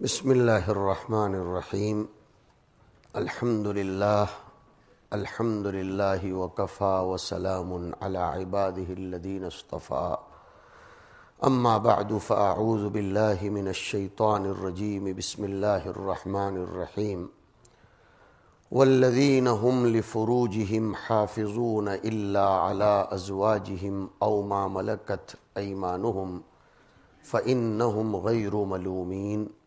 بسم الله الرحمن الرحيم الحمد لله الحمد لله وكفى وسلام على عباده الذين اصطفى أما بعد فأعوذ بالله من الشيطان الرجيم بسم الله الرحمن الرحيم والذين هم لفروجهم حافظون إلا على أزواجهم أو ما ملكت أيمانهم فإنهم غير ملومين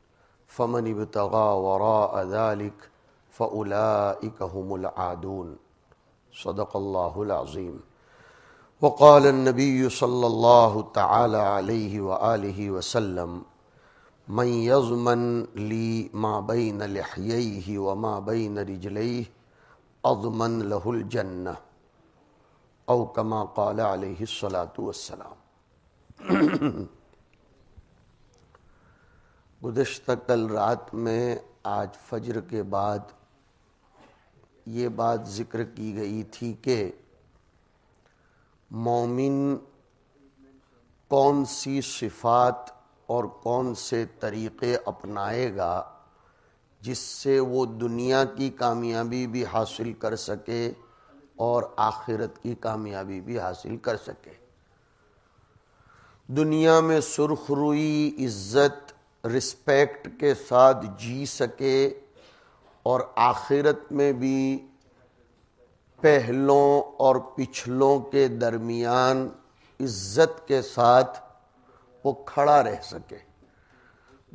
फमन बतगा वराक फ़लाकमआदून सदक़ल्लाज़ीम वक़ाल नबी सल्ला तह वसलम मन यज़मन ली मा बैन लहयी व मा बैन रिजलई अजमन लहुलजन्न अवकमा कला सलात वसलाम गुजशत कल रात में आज फजर के बाद ये बात ज़िक्र की गई थी कि मोमिन कौन सी सिफात और कौन से तरीक़े अपनाएगा जिससे वो दुनिया की कामयाबी भी हासिल कर सके और आखिरत की कामयाबी भी हासिल कर सके दुनिया में सुरख रुई इज़्ज़त रिस्पेक्ट के साथ जी सके और आखिरत में भी पहलों और पिछलों के दरमियान इज्जत के साथ वो खड़ा रह सके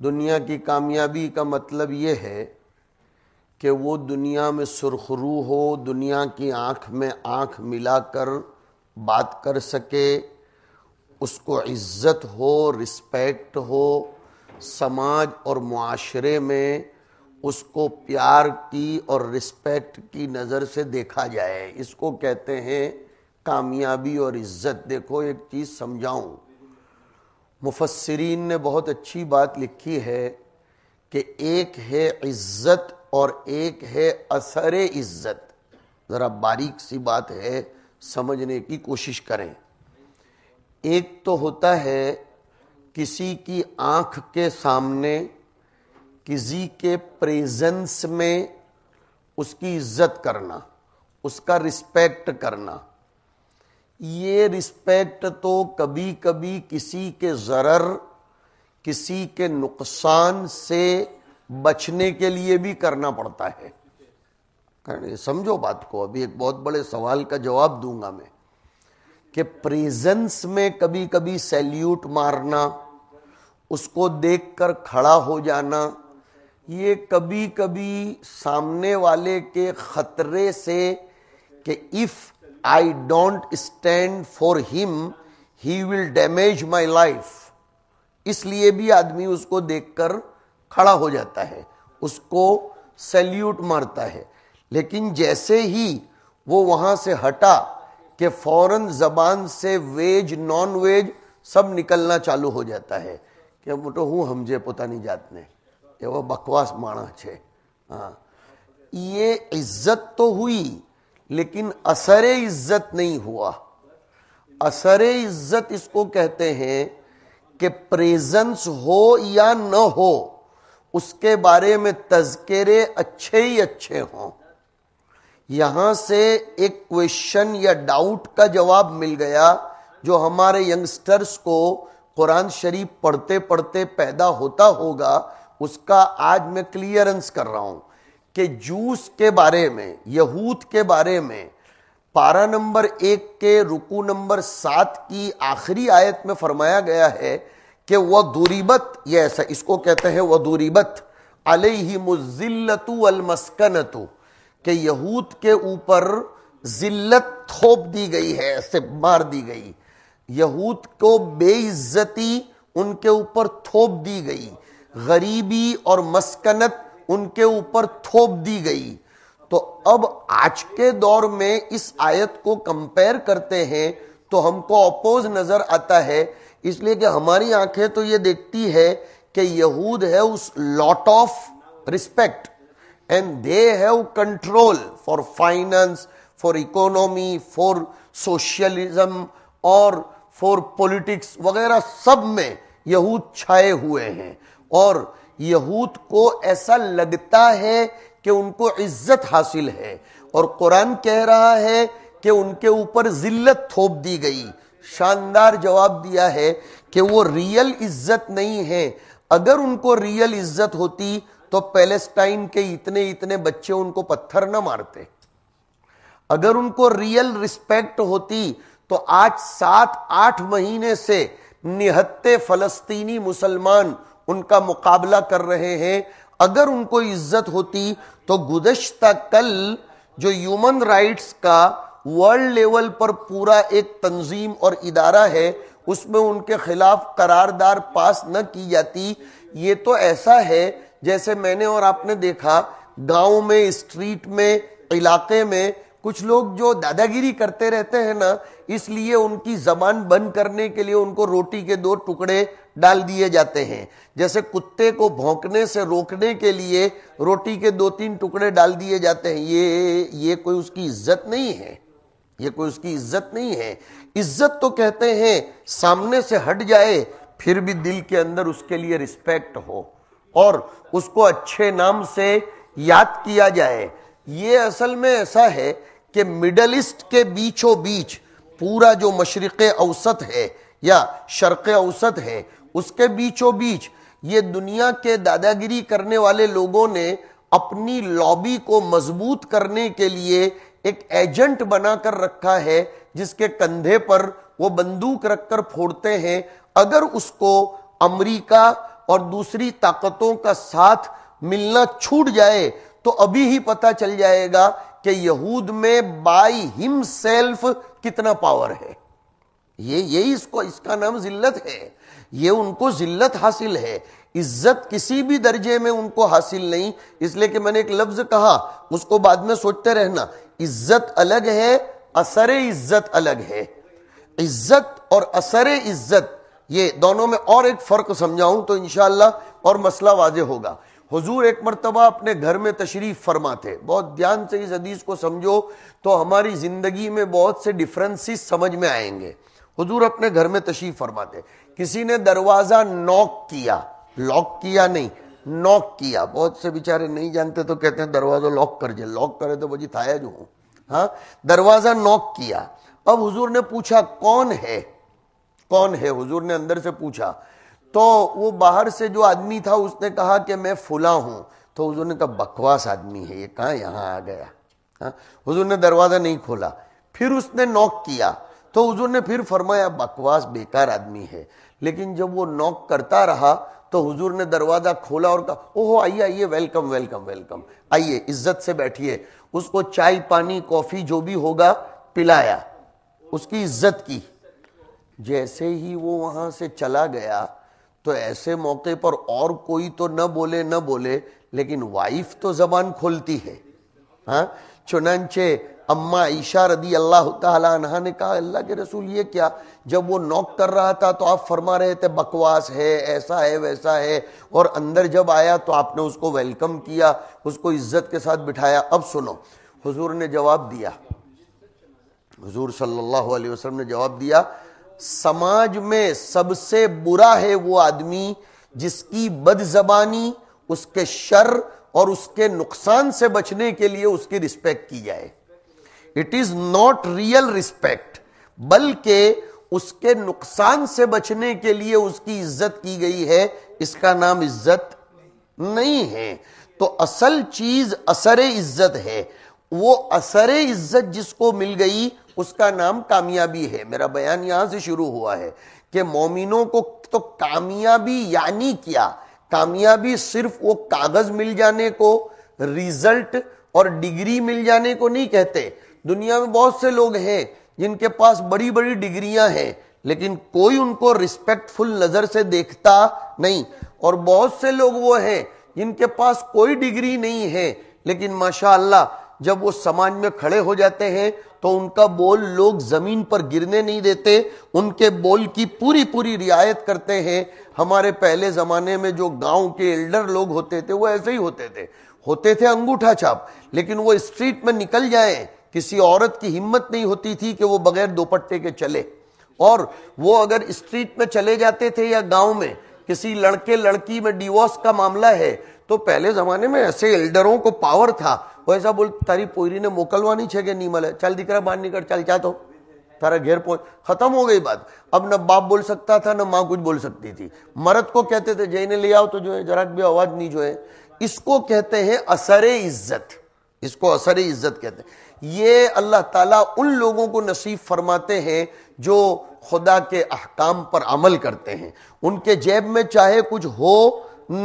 दुनिया की कामयाबी का मतलब ये है कि वो दुनिया में सुरखरू हो दुनिया की आंख में आंख मिलाकर बात कर सके उसको इज्जत हो रिस्पेक्ट हो समाज और माशरे में उसको प्यार की और रिस्पेक्ट की नज़र से देखा जाए इसको कहते हैं कामयाबी और इज्जत देखो एक चीज़ समझाऊं मुफसरीन ने बहुत अच्छी बात लिखी है कि एक है इज्जत और एक है असर इज्जत ज़रा बारीक सी बात है समझने की कोशिश करें एक तो होता है किसी की आंख के सामने किसी के प्रेजेंस में उसकी इज्जत करना उसका रिस्पेक्ट करना ये रिस्पेक्ट तो कभी कभी किसी के ज़रर किसी के नुकसान से बचने के लिए भी करना पड़ता है समझो बात को अभी एक बहुत बड़े सवाल का जवाब दूंगा मैं कि प्रेजेंस में कभी कभी सैल्यूट मारना उसको देखकर खड़ा हो जाना ये कभी कभी सामने वाले के खतरे से कि if I don't stand for him he will damage my life इसलिए भी आदमी उसको देखकर खड़ा हो जाता है उसको सैल्यूट मारता है लेकिन जैसे ही वो वहां से हटा कि फौरन जबान से वेज नॉन वेज सब निकलना चालू हो जाता है કે મોટો હું સમજે પોતાની જાતને એવો બકવાસ માણસ છે હા ये इज्जत तो हुई लेकिन असर इज्जत नहीं हुआ असर इज्जत इसको कहते हैं कि प्रेजेंस हो या न हो उसके बारे में तस्करे अच्छे ही अच्छे हों यहां से एक क्वेश्चन या डाउट का जवाब मिल गया जो हमारे यंगस्टर्स को कुरान शरीफ पढ़ते पढ़ते पैदा होता होगा उसका आज मैं क्लियरेंस कर रहा हूं कि जूस के बारे में यहूद के बारे में पारा नंबर एक के रुकू नंबर सात की आखिरी आयत में फरमाया गया है कि वह दूरीबत यह ऐसा इसको कहते हैं वह दूरीबत ही मुजिल्लतु अलमस्कनतु के यहूद के ऊपर जिल्लत थोप दी गई है ऐसे मार दी गई यहूद को बेइज्जती उनके ऊपर थोप दी गई गरीबी और मस्कनत उनके ऊपर थोप दी गई तो अब आज के दौर में इस आयत को कंपेयर करते हैं तो हमको अपोज नजर आता है इसलिए कि हमारी आंखें तो ये देखती है कि यहूद है उस lot of respect and they have control for finance for economy for socialism और फॉर पॉलिटिक्स वगैरह सब में यहूद छाए हुए हैं और यहूद को ऐसा लगता है कि उनको इज्जत हासिल है और कुरान कह रहा है कि उनके ऊपर जिल्लत थोप दी गई शानदार जवाब दिया है कि वो रियल इज्जत नहीं है अगर उनको रियल इज्जत होती तो पैलेस्टाइन के इतने इतने बच्चे उनको पत्थर ना मारते अगर उनको रियल रिस्पेक्ट होती तो आज सात आठ महीने से निहत्ते फलस्तीनी मुसलमान उनका मुकाबला कर रहे हैं अगर उनको इज्जत होती तो गुजश्ता कल जो ह्यूमन राइट्स का वर्ल्ड लेवल पर पूरा एक तंजीम और इदारा है उसमें उनके खिलाफ करारदार पास न की जाती ये तो ऐसा है जैसे मैंने और आपने देखा गांव में स्ट्रीट में इलाके में कुछ लोग जो दादागिरी करते रहते हैं ना इसलिए उनकी जबान बंद करने के लिए उनको रोटी के दो टुकड़े डाल दिए जाते हैं जैसे कुत्ते को भौंकने से रोकने के लिए रोटी के दो तीन टुकड़े डाल दिए जाते हैं ये ये कोई उसकी इज्जत नहीं है ये कोई उसकी इज्जत नहीं है इज्जत तो कहते हैं सामने से हट जाए फिर भी दिल के अंदर उसके लिए रिस्पेक्ट हो और उसको अच्छे नाम से याद किया जाए ये असल में ऐसा है कि मिडल ईस्ट के बीचों बीच पूरा जो मशरक़ औसत है या शर्क़ औसत है उसके बीचों बीच ये दुनिया के दादागिरी करने वाले लोगों ने अपनी लॉबी को मजबूत करने के लिए एक एजेंट बनाकर रखा है जिसके कंधे पर वो बंदूक रखकर फोड़ते हैं अगर उसको अमेरिका और दूसरी ताकतों का साथ मिलना छूट जाए तो अभी ही पता चल जाएगा कि यहूद में बाई सेल्फ कितना पावर है ये यही इसको इसका नाम जिल्लत है ये उनको जिल्लत हासिल है इज्जत किसी भी दर्जे में उनको हासिल नहीं इसलिए कि मैंने एक लफ्ज कहा उसको बाद में सोचते रहना इज्जत अलग है असर इज्जत अलग है इज्जत और असर इज्जत ये दोनों में और एक फर्क समझाऊं तो इनशाला और मसला वाजे होगा हुजूर एक मरतबा अपने घर में तशरीफ़ फरमा थे बहुत ध्यान से इस हदीस को समझो तो हमारी ज़िंदगी में बहुत से डिफरेंसेस समझ में आएंगे हुजूर अपने घर में तशरीफ़ फरमा थे किसी ने दरवाज़ा नॉक किया लॉक किया नहीं नॉक किया बहुत से बेचारे नहीं जानते तो कहते हैं दरवाज़ा लॉक कर जे लॉक करे तो मुझे थाया जो हाँ दरवाज़ा नॉक किया अब हुजूर ने पूछा कौन है कौन है हुजूर ने अंदर से पूछा तो वो बाहर से जो आदमी था उसने कहा कि मैं फुला हूं तो हजूर ने कहा बकवास आदमी है ये कहा यहां आ गया हजूर हाँ? ने दरवाज़ा नहीं खोला फिर उसने नॉक किया तो हजूर ने फिर फरमाया बकवास बेकार आदमी है लेकिन जब वो नॉक करता रहा तो हुजूर ने दरवाजा खोला और कहा ओहो आइए आइए वेलकम वेलकम वेलकम आइए इज्जत से बैठिए उसको चाय पानी कॉफी जो भी होगा पिलाया उसकी इज्जत की जैसे ही वो वहां से चला गया तो ऐसे मौके पर और कोई तो न बोले न बोले लेकिन वाइफ तो जबान खोलती है हाँ चुनानचे अम्मा ईशा रदी अल्लाह तहा ने कहा अल्लाह के रसूल ये क्या जब वो नॉक कर रहा था तो आप फरमा रहे थे बकवास है ऐसा है वैसा है और अंदर जब आया तो आपने उसको वेलकम किया उसको इज्जत के साथ बिठाया अब सुनो हुजूर ने जवाब दिया हुजूर सल्लल्लाहु अलैहि वसल्लम ने जवाब दिया समाज में सबसे बुरा है वो आदमी जिसकी बदजबानी उसके शर और उसके नुकसान से बचने के लिए उसकी रिस्पेक्ट की जाए it is not real respect बल्कि उसके नुकसान से बचने के लिए उसकी इज्जत की गई है इसका नाम इज्जत नहीं है तो असल चीज असर इज्जत है वो असर इज्जत जिसको मिल गई उसका नाम कामयाबी है मेरा बयान यहां से शुरू हुआ है कि मोमिनों को तो कामयाबी यानी क्या कामयाबी सिर्फ वो कागज मिल जाने को रिजल्ट और डिग्री मिल जाने को नहीं कहते दुनिया में बहुत से लोग हैं जिनके पास बड़ी बड़ी डिग्रियां हैं लेकिन कोई उनको रिस्पेक्टफुल नजर से देखता नहीं और बहुत से लोग वो हैं जिनके पास कोई डिग्री नहीं है लेकिन माशाल्लाह जब वो समाज में खड़े हो जाते हैं तो उनका बोल लोग जमीन पर गिरने नहीं देते उनके बोल की पूरी पूरी रियायत करते हैं हमारे पहले जमाने में जो गांव के एल्डर लोग होते थे वो ऐसे ही होते थे होते थे अंगूठा छाप लेकिन वो स्ट्रीट में निकल जाए किसी औरत की हिम्मत नहीं होती थी कि वो बगैर दोपट्टे के चले और वो अगर स्ट्रीट में चले जाते थे या गांव में किसी लड़के लड़की में डिवोर्स का मामला है तो पहले जमाने में ऐसे एल्डरों को पावर था હોય સાહેબ બોલ તારી પોયરીને મોકલવાની છે કે નહીં મળે ચાલ દીકરા बाहर निकल चल જા તો तो। तारा घेर पहुंच खत्म हो गई बात अब न बाप बोल सकता था न माँ कुछ बोल सकती थी मरद को कहते थे जैने ले आओ तो जो है जरा भी आवाज नहीं जो है इसको कहते हैं असर इज्जत इसको असर इज्जत कहते हैं ये अल्लाह ताला उन लोगों को नसीब फरमाते हैं जो खुदा के अहकाम पर अमल करते हैं उनके जेब में चाहे कुछ हो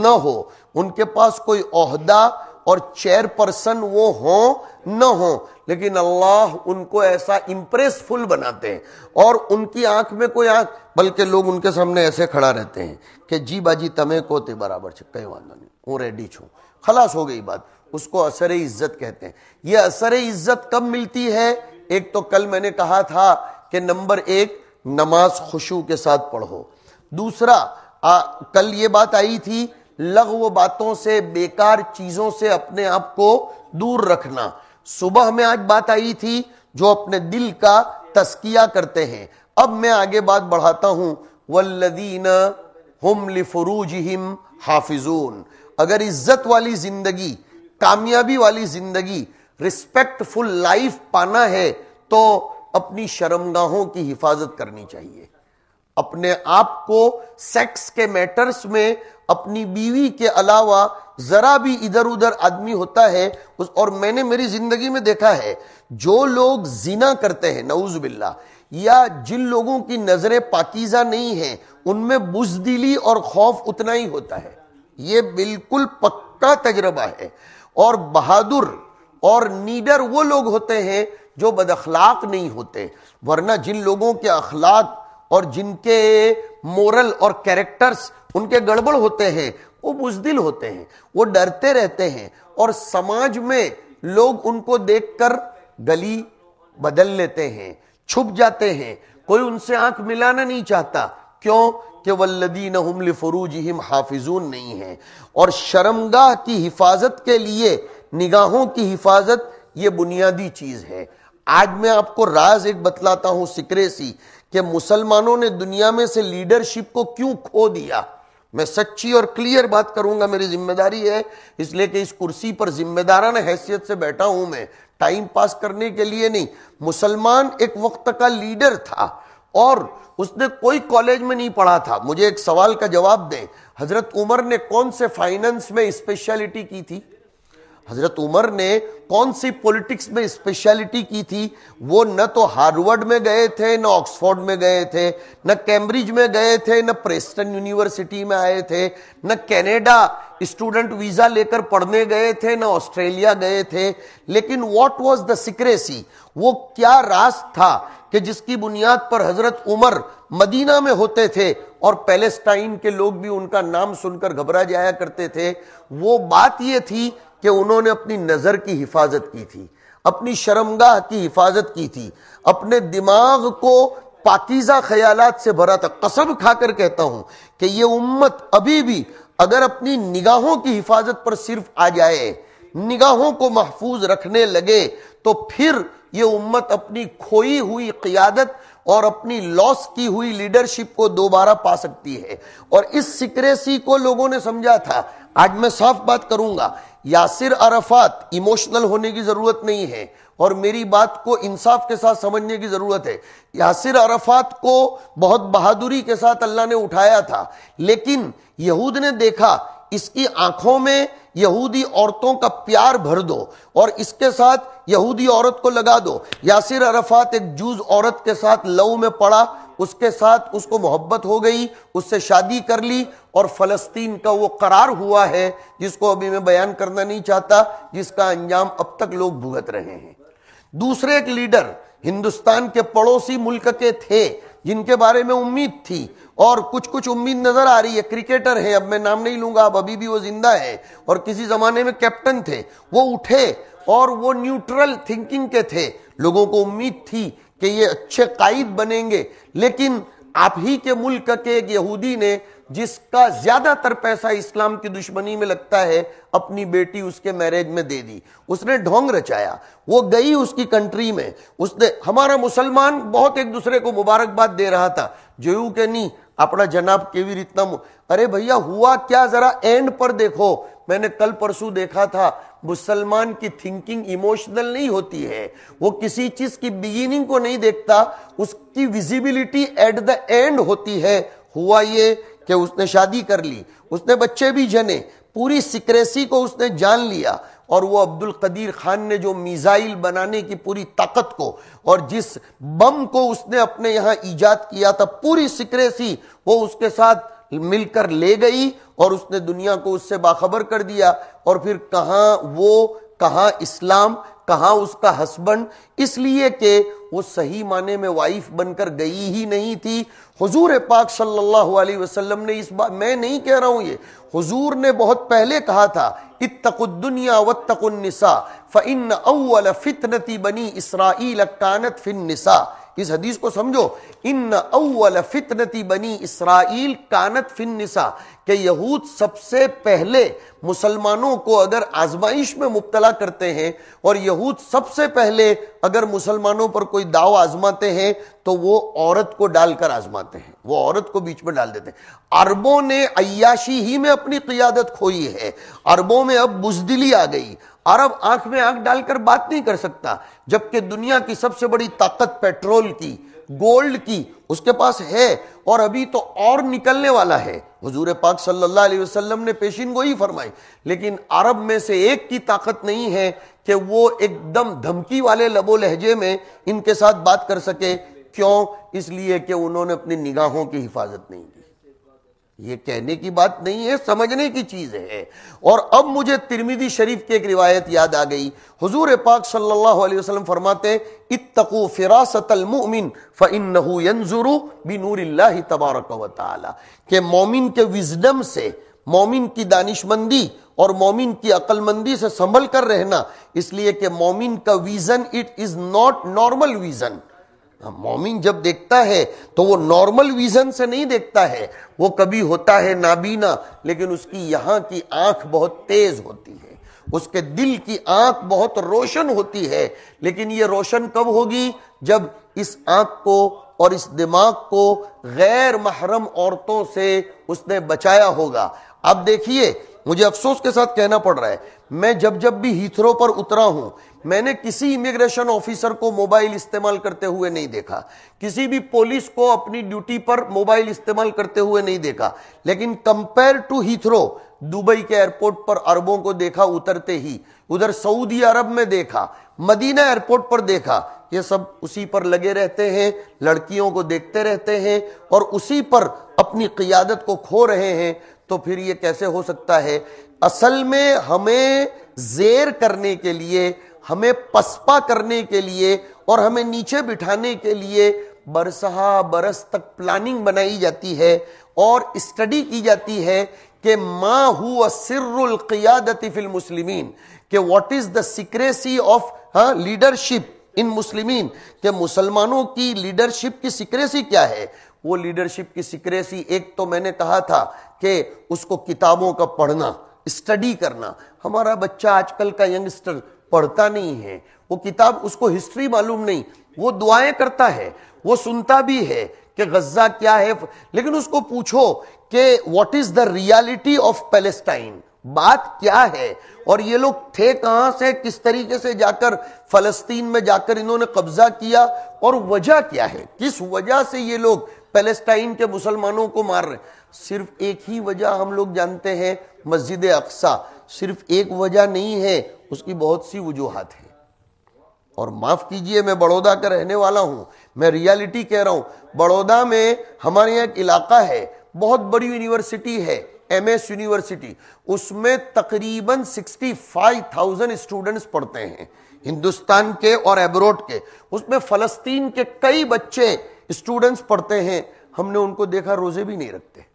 न हो उनके पास कोई अहदा और चेयरपर्सन वो हो न हो लेकिन अल्लाह उनको ऐसा इंप्रेसफुल बनाते हैं और उनकी आंख में कोई आंख बल्कि लोग उनके सामने ऐसे खड़ा रहते हैं कि जी बाजी तमे को ते बराबर छे कहीं वादा नहीं वो रेडी छू खलास हो गई बात उसको असर इज्जत कहते हैं ये असर इज्जत कब मिलती है एक तो कल मैंने कहा था कि नंबर एक नमाज खुशू के साथ पढ़ो दूसरा आ, कल ये बात आई थी लघु बातों से बेकार चीजों से अपने आप को दूर रखना सुबह में आज बात आई थी जो अपने दिल का तस्किया करते हैं अब मैं आगे बात बढ़ाता हूं वल्लदीन हम लिफरूज हिम हाफिजून अगर इज्जत वाली जिंदगी कामयाबी वाली जिंदगी रिस्पेक्टफुल लाइफ पाना है तो अपनी शर्मगाहों की हिफाजत करनी चाहिए अपने आप को सेक्स के मैटर्स में अपनी बीवी के अलावा जरा भी इधर उधर आदमी होता है उस और मैंने मेरी जिंदगी में देखा है जो लोग जीना करते हैं नवज बिल्ला या जिन लोगों की नजरें पाकिजा नहीं है उनमें बुजदिली और खौफ उतना ही होता है ये बिल्कुल पक्का तजर्बा है और बहादुर और नीडर वो लोग होते हैं जो बदखलाक नहीं होते वरना जिन लोगों के अखलाक और जिनके मोरल और कैरेक्टर्स उनके गड़बड़ होते हैं वो बुजदिल होते हैं वो डरते रहते हैं और समाज में लोग उनको देखकर गली बदल लेते हैं छुप जाते हैं कोई उनसे आंख मिलाना नहीं चाहता क्यों के वल्लदीन हमल फरूज हिम हाफिजून नहीं है और शर्मगाह की हिफाजत के लिए निगाहों की हिफाजत ये बुनियादी चीज है आज मैं आपको राज एक बतलाता हूं सिक्रेसी कि मुसलमानों ने दुनिया में से लीडरशिप को क्यों खो दिया मैं सच्ची और क्लियर बात करूंगा मेरी जिम्मेदारी है इसलिए कि इस कुर्सी पर ने हैसियत से बैठा हूं मैं टाइम पास करने के लिए नहीं मुसलमान एक वक्त का लीडर था और उसने कोई कॉलेज में नहीं पढ़ा था मुझे एक सवाल का जवाब दें हजरत उमर ने कौन से फाइनेंस में स्पेशलिटी की थी हजरत उमर ने कौन सी पॉलिटिक्स में स्पेशलिटी की थी वो न तो हार्वर्ड में गए थे न ऑक्सफोर्ड में गए थे न कैम्ब्रिज में गए थे न प्रेस्टन यूनिवर्सिटी में आए थे न कैनेडा स्टूडेंट वीजा लेकर पढ़ने गए थे न ऑस्ट्रेलिया गए थे लेकिन व्हाट वाज द सिक्रेसी वो क्या रास था कि जिसकी बुनियाद पर हजरत उमर मदीना में होते थे और पैलेस्टाइन के लोग भी उनका नाम सुनकर घबरा जाया करते थे वो बात यह थी कि उन्होंने अपनी नज़र की हिफाजत की थी अपनी शर्मगाह की हिफाजत की थी अपने दिमाग को पाकिजा ख्याल से भरा था कसम खाकर कहता हूं कि यह उम्मत अभी भी अगर अपनी निगाहों की हिफाजत पर सिर्फ आ जाए निगाहों को महफूज रखने लगे तो फिर यह उम्मत अपनी खोई हुई क्यादत और अपनी लॉस की हुई लीडरशिप को दोबारा पा सकती है और इस सिक्रेसी को लोगों ने समझा था आज मैं साफ बात करूंगा यासिर अरफात इमोशनल होने की जरूरत नहीं है और मेरी बात को इंसाफ के साथ समझने की जरूरत है यासिर अरफात को बहुत बहादुरी के साथ अल्लाह ने उठाया था लेकिन यहूद ने देखा इसकी आंखों में यहूदी औरतों का प्यार भर दो और इसके साथ यहूदी औरत को लगा दो यासिर अरफात एक जूज औरत के साथ लव में पड़ा उसके साथ उसको मोहब्बत हो गई उससे शादी कर ली और फलस्तीन का वो करार हुआ है जिसको अभी मैं बयान करना नहीं चाहता जिसका अंजाम अब तक लोग भुगत रहे हैं दूसरे एक लीडर हिंदुस्तान के पड़ोसी मुल्क के थे जिनके बारे में उम्मीद थी और कुछ कुछ उम्मीद नजर आ रही है क्रिकेटर है अब मैं नाम नहीं लूंगा अब अभी भी वो जिंदा है और किसी जमाने में कैप्टन थे वो उठे और वो न्यूट्रल थिंकिंग के थे लोगों को उम्मीद थी कि ये अच्छे कायद बनेंगे लेकिन आप ही के मुल्क के एक यहूदी ने जिसका ज्यादातर पैसा इस्लाम की दुश्मनी में लगता है अपनी बेटी उसके मैरिज में दे दी उसने ढोंग रचाया वो गई उसकी कंट्री में उसने हमारा मुसलमान बहुत एक दूसरे को मुबारकबाद दे रहा था जो के नहीं अपना जनाब केवी रीतना अरे भैया हुआ क्या जरा एंड पर देखो मैंने कल परसों देखा था मुसलमान की थिंकिंग इमोशनल नहीं होती है वो किसी चीज की बिगिनिंग को नहीं देखता उसकी विजिबिलिटी एट द एंड होती है हुआ ये कि उसने शादी कर ली उसने बच्चे भी जने पूरी सिक्रेसी को उसने जान लिया और वो अब्दुल कदीर खान ने जो मिज़ाइल बनाने की पूरी ताकत को और जिस बम को उसने अपने यहाँ ईजाद किया था पूरी सिक्रेसी वो उसके साथ मिलकर ले गई और उसने दुनिया को उससे बाखबर कर दिया और फिर कहाँ वो कहाँ इस्लाम कहा उसका हस्बैंड इसलिए कि वो सही माने में वाइफ बनकर गई ही नहीं थी हुजूर पाक सल्लल्लाहु अलैहि वसल्लम ने इस बात मैं नहीं कह रहा हूं ये हुजूर ने बहुत पहले कहा था इतकुद्दुनिया वतकुन्निसा फ़िन अव्वल फितनती बनी इसराइल कानत फिन निसा इस हदीस को समझो इन अव्वल फितनती बनी इसराइल कानत फिन निसा कि यहूद सबसे पहले मुसलमानों को अगर आजमाइश में मुबतला करते हैं और यहूद सबसे पहले अगर मुसलमानों पर कोई दाव आजमाते हैं तो वो औरत को डालकर आजमाते हैं वो औरत को बीच में डाल देते हैं अरबों ने अयाशी ही में अपनी क्यादत खोई है अरबों में अब बुजदिली आ गई अरब आंख में आंख डालकर बात नहीं कर सकता जबकि दुनिया की सबसे बड़ी ताकत पेट्रोल की गोल्ड की उसके पास है और अभी तो और निकलने वाला है हजूर पाक सल्लल्लाहु अलैहि वसल्लम ने पेशीन ही फरमाई लेकिन अरब में से एक की ताकत नहीं है कि वो एकदम धमकी वाले लबो लहजे में इनके साथ बात कर सके क्यों इसलिए कि उन्होंने अपनी निगाहों की हिफाजत नहीं की ये कहने की बात नहीं है समझने की चीज है और अब मुझे तिरमिदी शरीफ की एक रिवायत याद आ गई हुजूर पाक सल्लल्लाहु अलैहि वसल्लम फरमाते इतको फिरासतल मुमिन फइन्नहु तबारक के मोमिन के विजडम से मोमिन की दानिशमंदी और मोमिन की अक्लमंदी से संभल कर रहना इसलिए कि मोमिन का vision it is not normal vision मोमिन जब देखता है तो वो नॉर्मल विजन से नहीं देखता है वो कभी होता है नाबीना लेकिन उसकी यहाँ की आंख बहुत तेज होती है उसके दिल की आंख बहुत रोशन होती है लेकिन ये रोशन कब होगी जब इस आंख को और इस दिमाग को गैर महरम औरतों से उसने बचाया होगा अब देखिए मुझे अफसोस के साथ कहना पड़ रहा है मैं जब जब भी हीथरों पर उतरा हूं मैंने किसी इमिग्रेशन ऑफिसर को मोबाइल इस्तेमाल करते हुए नहीं देखा किसी भी पुलिस को अपनी ड्यूटी पर मोबाइल इस्तेमाल करते हुए नहीं देखा लेकिन कंपेयर टू हीथ्रो दुबई के एयरपोर्ट पर अरबों को देखा उतरते ही उधर सऊदी अरब में देखा मदीना एयरपोर्ट पर देखा ये सब उसी पर लगे रहते हैं लड़कियों को देखते रहते हैं और उसी पर अपनी क़ियादत को खो रहे हैं तो फिर ये कैसे हो सकता है असल में हमें जेर करने के लिए हमें पसपा करने के लिए और हमें नीचे बिठाने के लिए बरसहा बरस तक प्लानिंग बनाई जाती है और स्टडी की जाती है कि मा हुआ सिर्रुल क़ियादती फिल मुस्लिमीन के what is the secrecy of leadership in मुस्लिमीन के मुसलमानों की लीडरशिप की सीक्रेसी क्या है वो लीडरशिप की सीक्रेसी एक तो मैंने कहा था कि उसको किताबों का पढ़ना स्टडी करना हमारा बच्चा आजकल का यंगस्टर पढ़ता नहीं है वो किताब उसको हिस्ट्री मालूम नहीं वो दुआएं करता है वो सुनता भी है कि गजा क्या है लेकिन उसको पूछो कि what is the reality of Palestine बात क्या है और ये लोग थे कहां से किस तरीके से जाकर फलस्तीन में जाकर इन्होंने कब्जा किया और वजह क्या है किस वजह से ये लोग पैलेस्टाइन के मुसलमानों को मार रहे हैं सिर्फ एक ही वजह हम लोग जानते हैं मस्जिद अक्सा सिर्फ एक वजह नहीं है उसकी बहुत सी वजूहत है और माफ कीजिए मैं बड़ौदा का रहने वाला हूं मैं रियलिटी कह रहा हूं बड़ौदा में हमारे यहाँ एक इलाका है बहुत बड़ी यूनिवर्सिटी है एम एस यूनिवर्सिटी उसमें तकरीबन 65,000 स्टूडेंट्स पढ़ते हैं हिंदुस्तान के और एब्रोड के उसमें फलस्तीन के कई बच्चे स्टूडेंट्स पढ़ते हैं हमने उनको देखा रोजे भी नहीं रखते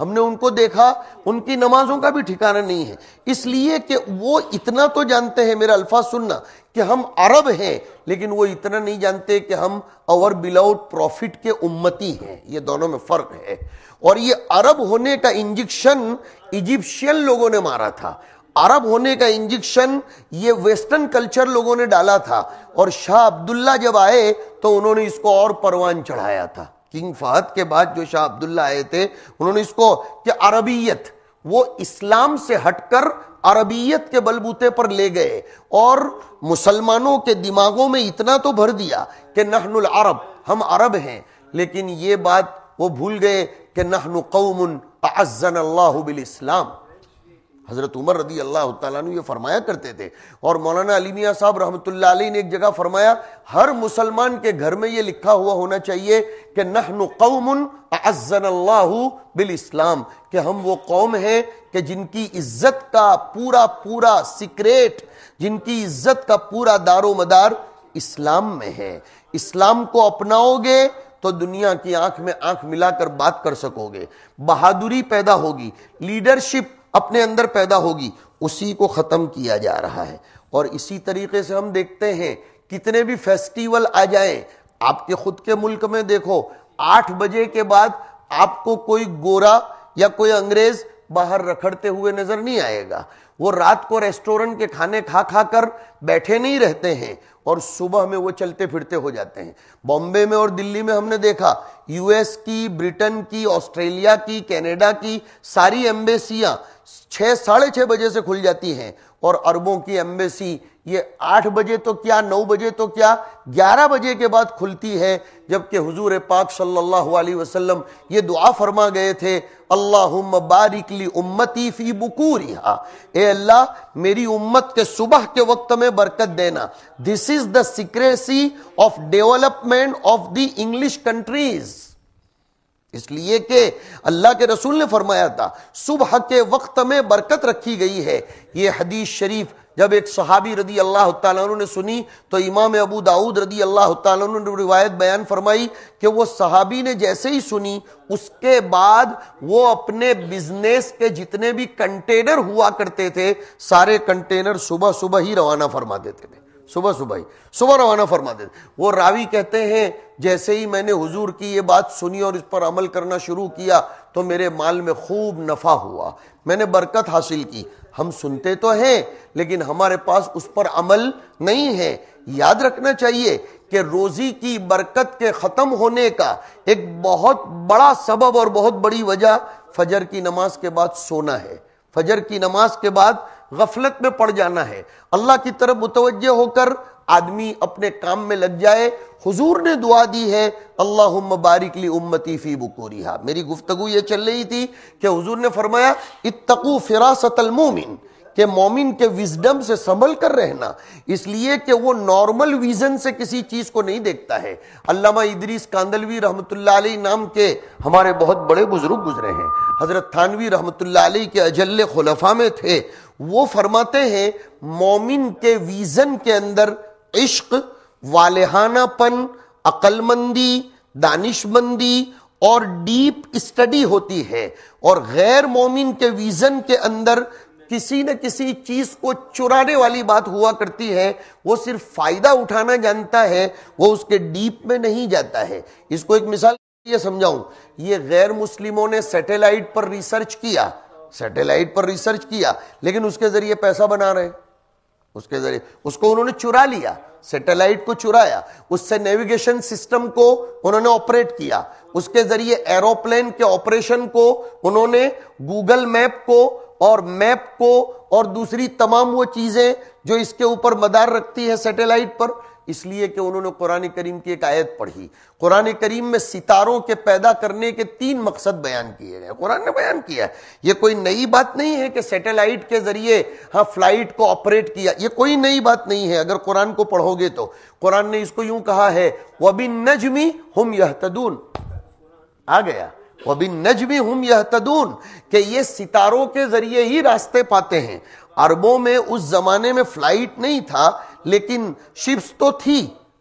हमने उनको देखा उनकी नमाजों का भी ठिकाना नहीं है इसलिए कि वो इतना तो जानते हैं मेरा अल्फाज सुनना कि हम अरब हैं लेकिन वो इतना नहीं जानते कि हम अवर बिलाउट प्रॉफिट के उम्मती हैं ये दोनों में फर्क है और ये अरब होने का इंजेक्शन इजिप्शियन लोगों ने मारा था अरब होने का इंजेक्शन ये वेस्टर्न कल्चर लोगों ने डाला था और शाह अब्दुल्ला जब आए तो उन्होंने इसको और परवान चढ़ाया था किंग फहद के बाद जो शाह अब्दुल्ला आए थे उन्होंने इसको कि अरबियत वो इस्लाम से हटकर अरबियत के बलबूते पर ले गए और मुसलमानों के दिमागों में इतना तो भर दिया कि नहनुल अरब हम अरब हैं लेकिन ये बात वो भूल गए कि नहनु कौमन अजन अल्लाह इस्लाम हज़रत उमर रदी अल्लाह तु ये फरमाया करते थे और मौलाना अली मियाँ साहब रहमत ने एक जगह फरमाया हर मुसलमान के घर में ये लिखा हुआ होना चाहिए कि नहनु कौमन अल्लाह बिल इस्लाम कि हम वो कौम हैं कि जिनकी इज्जत का पूरा पूरा सिक्रेट जिनकी इज्जत का पूरा दारो मदार इस्लाम में है इस्लाम को अपनाओगे तो दुनिया की आंख में आंख मिलाकर बात कर सकोगे बहादुरी पैदा होगी लीडरशिप अपने अंदर पैदा होगी उसी को ख़त्म किया जा रहा है और इसी तरीके से हम देखते हैं कितने भी फेस्टिवल आ जाए आपके खुद के मुल्क में देखो आठ बजे के बाद आपको कोई गोरा या कोई अंग्रेज बाहर रखड़ते हुए नजर नहीं आएगा वो रात को रेस्टोरेंट के खाने खा खा कर बैठे नहीं रहते हैं और सुबह में वो चलते फिरते हो जाते हैं बॉम्बे में और दिल्ली में हमने देखा यूएस की ब्रिटेन की ऑस्ट्रेलिया की कनाडा की सारी एम्बेसियां छः साढ़े छः बजे से खुल जाती हैं और अरबों की एम्बेसी ये आठ बजे तो क्या नौ बजे तो क्या ग्यारह बजे के बाद खुलती है जबकि हुजूर पाक सल्लल्लाहु अलैहि वसल्लम ये दुआ फरमा गए थे अल्लाह बारिकली उम्मती फ़ी बकूरिहा ए अल्लाह मेरी उम्मत के सुबह के वक्त में बरकत देना this is the secrecy of development of the English countries इसलिए कि अल्लाह के रसूल ने फरमाया था सुबह के वक्त में बरकत रखी गई है ये हदीस शरीफ जब एक सहाबी रदी अल्लाह तु ने सुनी तो इमाम अबू दाऊद रदी अल्लाह तु ने रिवायत बयान फरमाई कि वो सहाबी ने जैसे ही सुनी उसके बाद वो अपने बिजनेस के जितने भी कंटेनर हुआ करते थे सारे कंटेनर सुबह सुबह ही रवाना फरमा देते थे सुबह सुबह ही सुबह रवाना फरमा देते वो रावी कहते हैं जैसे ही मैंने हुजूर की ये बात सुनी और इस पर अमल करना शुरू किया तो मेरे माल में खूब नफा हुआ मैंने बरकत हासिल की हम सुनते तो हैं लेकिन हमारे पास उस पर अमल नहीं है याद रखना चाहिए कि रोजी की बरकत के ख़त्म होने का एक बहुत बड़ा सबब और बहुत बड़ी वजह फजर की नमाज के बाद सोना है फजर की नमाज के बाद गफलत में पड़ जाना है अल्लाह की तरफ मुतवजह होकर आदमी अपने काम में लग जाए हुजूर ने दुआ दी है अल्लाह बारिकली उम्मती फी बकोरिहा मेरी गुफ्तगु ये चल रही थी कि हुजूर ने फरमाया इतकू फिरासतल मोमिन के मोमिन के विजडम से संभल कर रहना इसलिए कि वो नॉर्मल विजन से किसी चीज को नहीं देखता है अल्लामा इदरीस कांदलवी रहमतुल्लाह अलैह नाम के हमारे बहुत बड़े बुजुर्ग गुजरे हैं हज़रत थानवी रहमतुल्ला के अजल खुलफा में थे वो फरमाते हैं मोमिन के विज़न के अंदर इश्क वालहानापन अक्लमंदी दानिशमंदी और डीप स्टडी होती है और गैर मोमिन के विज़न के अंदर किसी न किसी चीज को चुराने वाली बात हुआ करती है वो सिर्फ फायदा उठाना जानता है वो उसके डीप में नहीं जाता है इसको एक मिसाल ये समझाऊं ये गैर मुस्लिमों ने सैटेलाइट पर रिसर्च किया सैटेलाइट पर रिसर्च किया लेकिन उसके जरिए पैसा बना रहे उसके जरिए उसको उन्होंने चुरा लिया सैटेलाइट को चुराया उससे नेविगेशन सिस्टम को उन्होंने ऑपरेट किया उसके जरिए एरोप्लेन के ऑपरेशन को उन्होंने गूगल मैप को और मैप को और दूसरी तमाम वो चीजें जो इसके ऊपर मदार रखती है सैटेलाइट पर इसलिए कि उन्होंने कुरान करीम की एक आयत पढ़ी कुरान करीम में सितारों के पैदा करने के तीन मकसद बयान किए गए कुरान ने बयान किया है ये कोई नई बात नहीं है कि सैटेलाइट के जरिए हाँ फ्लाइट को ऑपरेट किया ये कोई नई बात नहीं है अगर कुरान को पढ़ोगे तो कुरान ने इसको यूं कहा है वबी नजमी हम यह आ गया वबी नजमी हम यह कि ये सितारों के जरिए ही रास्ते पाते हैं अरबों में उस जमाने में फ्लाइट नहीं था लेकिन शिप्स तो थी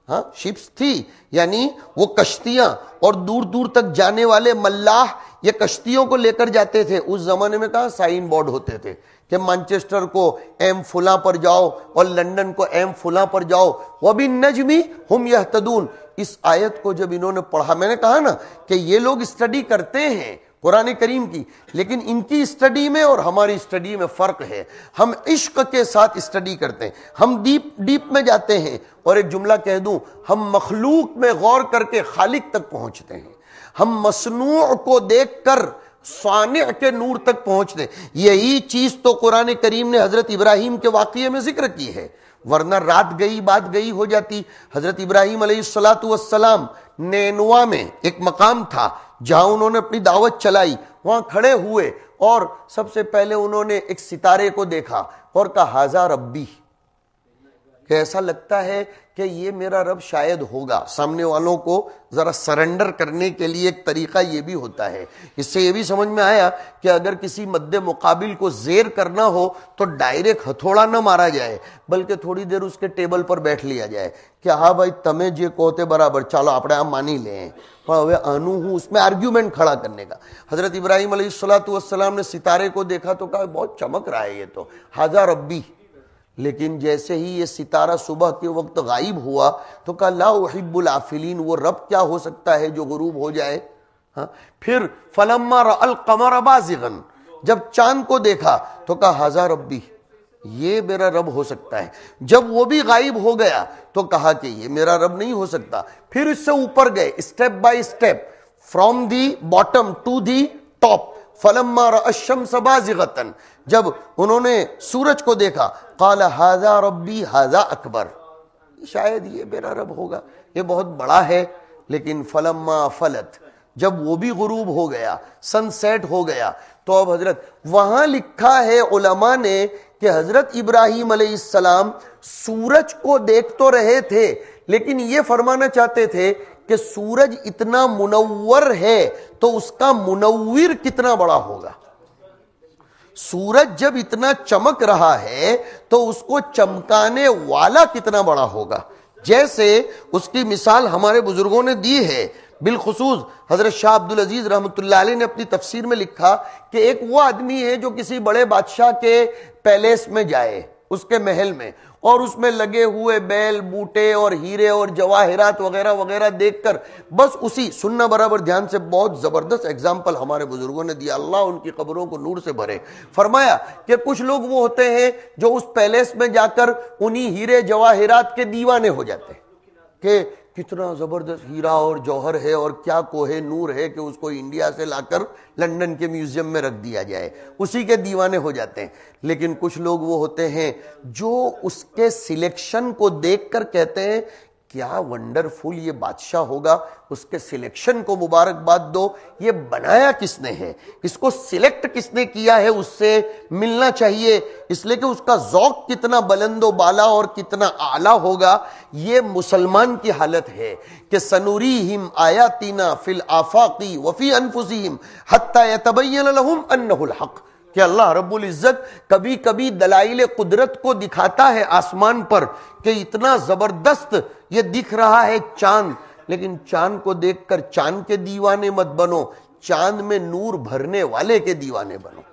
हाँ शिप्स थी यानी वो कश्तियां और दूर दूर तक जाने वाले मल्लाह ये कश्तियों को लेकर जाते थे उस जमाने में कहा साइन बोर्ड होते थे कि मानचेस्टर को एम फुला पर जाओ और लंदन को एम फुला पर जाओ वह भी नजमी हम यह इस आयत को जब इन्होंने पढ़ा मैंने कहा ना कि ये लोग स्टडी करते हैं कुरान करीम की लेकिन इनकी स्टडी में और हमारी स्टडी में फ़र्क है हम इश्क के साथ स्टडी करते हैं हम डीप डीप में जाते हैं और एक जुमला कह दूं हम मखलूक में गौर करके खालिक तक पहुंचते हैं हम मसनू को देख कर साने के नूर तक पहुंचते यही चीज़ तो कुरान करीम ने हज़रत इब्राहिम के वाक्य में जिक्र की है वरना रात गई बात गई हो जाती हजरत इब्राहिम सलाम नैनवा में एक मकाम था जहां उन्होंने अपनी दावत चलाई वहां खड़े हुए और सबसे पहले उन्होंने एक सितारे को देखा और कहा हाजा रब्बी कि ऐसा लगता है कि ये मेरा रब शायद होगा सामने वालों को ज़रा सरेंडर करने के लिए एक तरीका ये भी होता है इससे ये भी समझ में आया कि अगर किसी मद्द मुकाबिल को जेर करना हो तो डायरेक्ट हथौड़ा न मारा जाए बल्कि थोड़ी देर उसके टेबल पर बैठ लिया जाए कि हाँ भाई तमें जे कहते बराबर चलो आप આ માની લે પણ उसमें आर्ग्यूमेंट खड़ा करने का हजरत इब्राहिम अलैहिस्सलातु ने सितारे को देखा तो कहा बहुत चमक रहा है ये तो हाजा रब्बी लेकिन जैसे ही ये सितारा सुबह के वक्त गायब हुआ तो कहा लाहिबुल आफिलीन वो रब क्या हो सकता है जो गरूब हो जाए हाँ फिर फलम्मा अल कमर बाजिगन जब चांद को देखा तो कहा हजार रब्बी ये मेरा रब हो सकता है जब वो भी गायब हो गया तो कहा कि ये मेरा रब नहीं हो सकता फिर इससे ऊपर गए step by step from the bottom to the top फलम्मा रशम सबाजिगतन जब उन्होंने सूरज को देखा काला हाजा रब्बी हाजा अकबर शायद ये मेरा रब होगा ये बहुत बड़ा है लेकिन फलम्मा फलत जब वो भी गुरूब हो गया सनसेट हो गया तो अब हजरत वहां लिखा है उलमा ने कि हजरत इब्राहिम सलाम सूरज को देख तो रहे थे लेकिन ये फरमाना चाहते थे कि सूरज इतना मुनवर है तो उसका मुनवर कितना बड़ा होगा सूरज जब इतना चमक रहा है तो उसको चमकाने वाला कितना बड़ा होगा जैसे उसकी मिसाल हमारे बुजुर्गों ने दी है बिलखसूस हजरत शाह अब्दुल अजीज रहमत ने अपनी तफसीर में लिखा कि एक वो आदमी है जो किसी बड़े बादशाह के पैलेस में जाए उसके महल में और उसमें लगे हुए बैल बूटे और हीरे और जवाहिरात वगैरह वगैरह देखकर बस उसी सुनना बराबर ध्यान से बहुत ज़बरदस्त एग्जाम्पल हमारे बुजुर्गों ने दिया अल्लाह उनकी खबरों को नूर से भरे फरमाया कि कुछ लोग वो होते हैं जो उस पैलेस में जाकर उन्हीं हीरे जवाहरात के दीवाने हो जाते हैं कितना ज़बरदस्त हीरा और जौहर है और क्या कोहे नूर है कि उसको इंडिया से लाकर लंदन के म्यूज़ियम में रख दिया जाए उसी के दीवाने हो जाते हैं लेकिन कुछ लोग वो होते हैं जो उसके सिलेक्शन को देखकर कहते हैं क्या वंडरफुल ये बादशाह होगा उसके सिलेक्शन को मुबारकबाद दो ये बनाया किसने है इसको सिलेक्ट किसने किया है उससे मिलना चाहिए इसलिए कि उसका जौक कितना बलंदो बाला और कितना आला होगा ये मुसलमान की हालत है कि सनूरी हिम आयातीना फिल आफाकी वफी अनफुजीम हत्या तबैन हक कि अल्लाह रब्बुल इज़्ज़त कभी कभी दलाइल कुदरत को दिखाता है आसमान पर कि इतना ज़बरदस्त ये दिख रहा है चांद लेकिन चांद को देखकर चांद के दीवाने मत बनो चांद में नूर भरने वाले के दीवाने बनो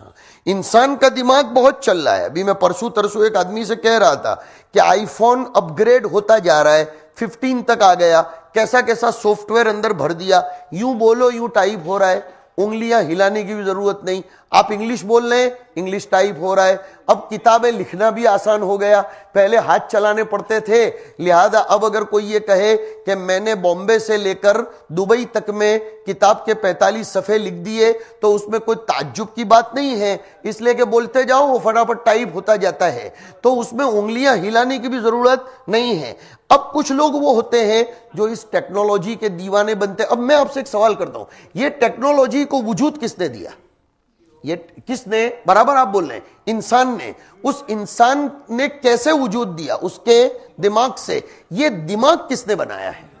हाँ, इंसान का दिमाग बहुत चल रहा है अभी मैं परसों तरसों एक आदमी से कह रहा था कि आईफोन अपग्रेड होता जा रहा है फिफ्टीन तक आ गया कैसा कैसा सॉफ्टवेयर अंदर भर दिया यूं बोलो यूं टाइप हो रहा है उंगलियां हिलाने की भी जरूरत नहीं आप इंग्लिश बोल रहे हैं इंग्लिश टाइप हो रहा है अब किताबें लिखना भी आसान हो गया पहले हाथ चलाने पड़ते थे लिहाजा अब अगर कोई ये कहे कि मैंने बॉम्बे से लेकर दुबई तक में किताब के 45 सफ़े लिख दिए तो उसमें कोई ताज्जुब की बात नहीं है इसलिए कि बोलते जाओ वो फटाफट टाइप होता जाता है तो उसमें उंगलियां हिलाने की भी ज़रूरत नहीं है अब कुछ लोग वो होते हैं जो इस टेक्नोलॉजी के दीवाने बनते अब मैं आपसे एक सवाल करता हूँ ये टेक्नोलॉजी को वजूद किसने दिया ये किसने बराबर आप बोल रहे हैं इंसान ने उस इंसान ने कैसे वजूद दिया उसके दिमाग से ये दिमाग किसने बनाया है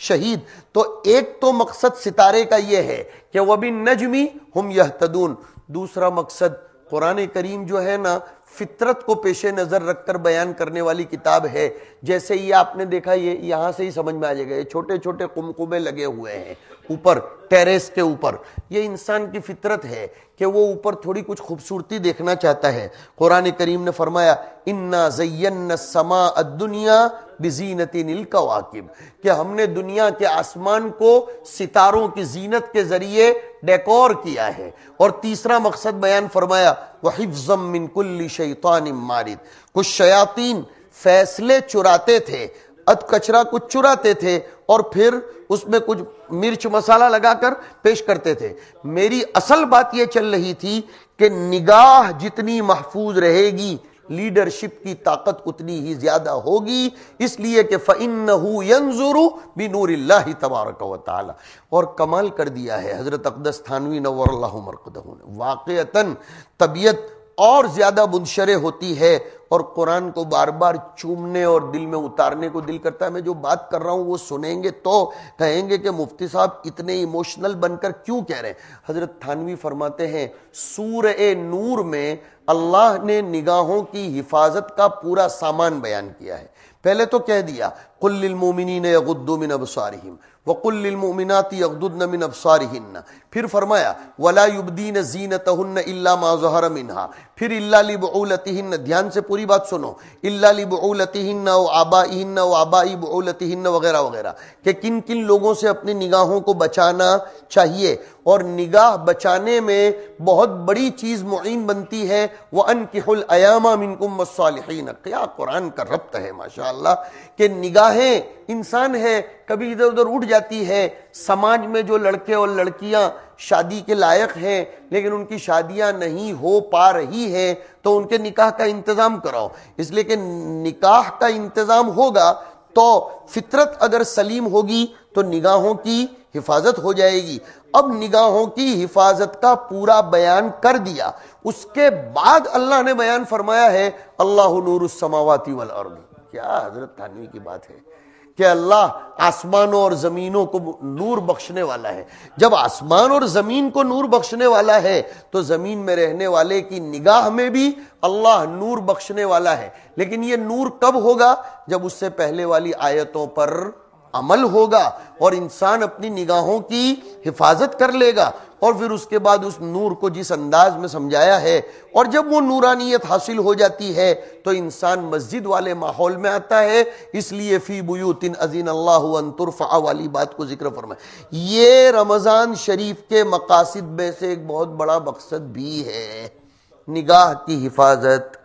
शहीद तो एक तो मकसद सितारे का यह है कि वह भी नजमी हम यह तदून दूसरा मकसद कुरान करीम जो है ना फितरत को पेश नज़र रखकर बयान करने वाली किताब है जैसे ये आपने देखा ये यहां से ही समझ में आ जाएगा ये छोटे छोटे कुमकुमे लगे हुए हैं ऊपर टेरेस के ऊपर ये इंसान की फितरत है कि वो ऊपर थोड़ी कुछ खूबसूरती देखना चाहता है कुरान करीम ने फरमाया इन्ना जयन समा अदुनिया बिजीनती नील कवाकिब कि हमने दुनिया के आसमान को सितारों की जीनत के जरिए डेकोर किया है और तीसरा मकसद बयान फरमाया वहिफ्जम मिनकुल्ली शैतान मारिद कुछ शयातीन फैसले चुराते थे अत कचरा कुछ चुराते थे और फिर उसमें कुछ मिर्च मसाला लगाकर पेश करते थे मेरी असल बात यह चल रही थी कि निगाह जितनी महफूज रहेगी लीडरशिप की ताकत उतनी ही ज्यादा होगी इसलिए कि फ़िन यंजुरु बिनूर तबारक वाली और कमाल कर दिया है हज़रत अकदस थानवी नवर मरकदह ने वाक़ता तबीयत और ज्यादा मुंशरे होती है और कुरान को बार बार चूमने और दिल में उतारने को दिल करता है मैं जो बात कर रहा हूँ वो सुनेंगे तो कहेंगे कि मुफ्ती साहब इतने इमोशनल बनकर क्यों कह रहे हैं हजरत थानवी फरमाते हैं सूर ए नूर में अल्लाह ने निगाहों की हिफाजत का पूरा सामान बयान किया है पहले तो कह दिया कुल्लमोमिन यगुद्दुमिन अबसारहिम वकुल्लमोमिनती यगदुद्नमिन अबसारहिन फिर फरमाया वलायुबदीन जीन तहन इल्ला जहर मिनहा फिर इल्ला लिबउलतिहिन ध्यान से पूरी बात सुनो इल्ला लिबउलतिहिन व आबाइहिन व आबाई बउलतिहिन वगैरह वगैरह कि किन किन लोगों से अपनी निगाहों को बचाना चाहिए और निगाह बचाने में बहुत बड़ी चीज मुइन बनती है वह अनकिहुल अयामा मिनकुम वसालिहीन क्या कुरान का रब्त है माशा माशाल्लाह कि निगाहें इंसान है कभी इधर उधर उठ जाती है समाज में जो लड़के और लड़कियां शादी के लायक हैं लेकिन उनकी शादियां नहीं हो पा रही है तो उनके निकाह का इंतज़ाम कराओ इसलिए कि निकाह का इंतज़ाम होगा तो फितरत अगर सलीम होगी तो निगाहों की हिफाजत हो जाएगी अब निगाहों की हिफाजत का पूरा बयान कर दिया उसके बाद अल्लाह ने बयान फरमाया है अल्लाह नूर समावाती वल क्या हजरत थानवी की बात है कि अल्लाह आसमानों और जमीनों को नूर बख्शने वाला है जब आसमान और जमीन को नूर बख्शने वाला है तो जमीन में रहने वाले की निगाह में भी अल्लाह नूर बख्शने वाला है लेकिन यह नूर कब होगा जब उससे पहले वाली आयतों पर अमल होगा और इंसान अपनी निगाहों की हिफाजत कर लेगा और फिर उसके बाद उस नूर को जिस अंदाज में समझाया है और जब वो नूरानियत हासिल हो जाती है तो इंसान मस्जिद वाले माहौल में आता है इसलिए फ़ी बुतिन अजीन अल्लाह वाली बात को जिक्र फरमाए ये रमज़ान शरीफ के मकासद में से एक बहुत बड़ा मकसद भी है निगाह की हिफाजत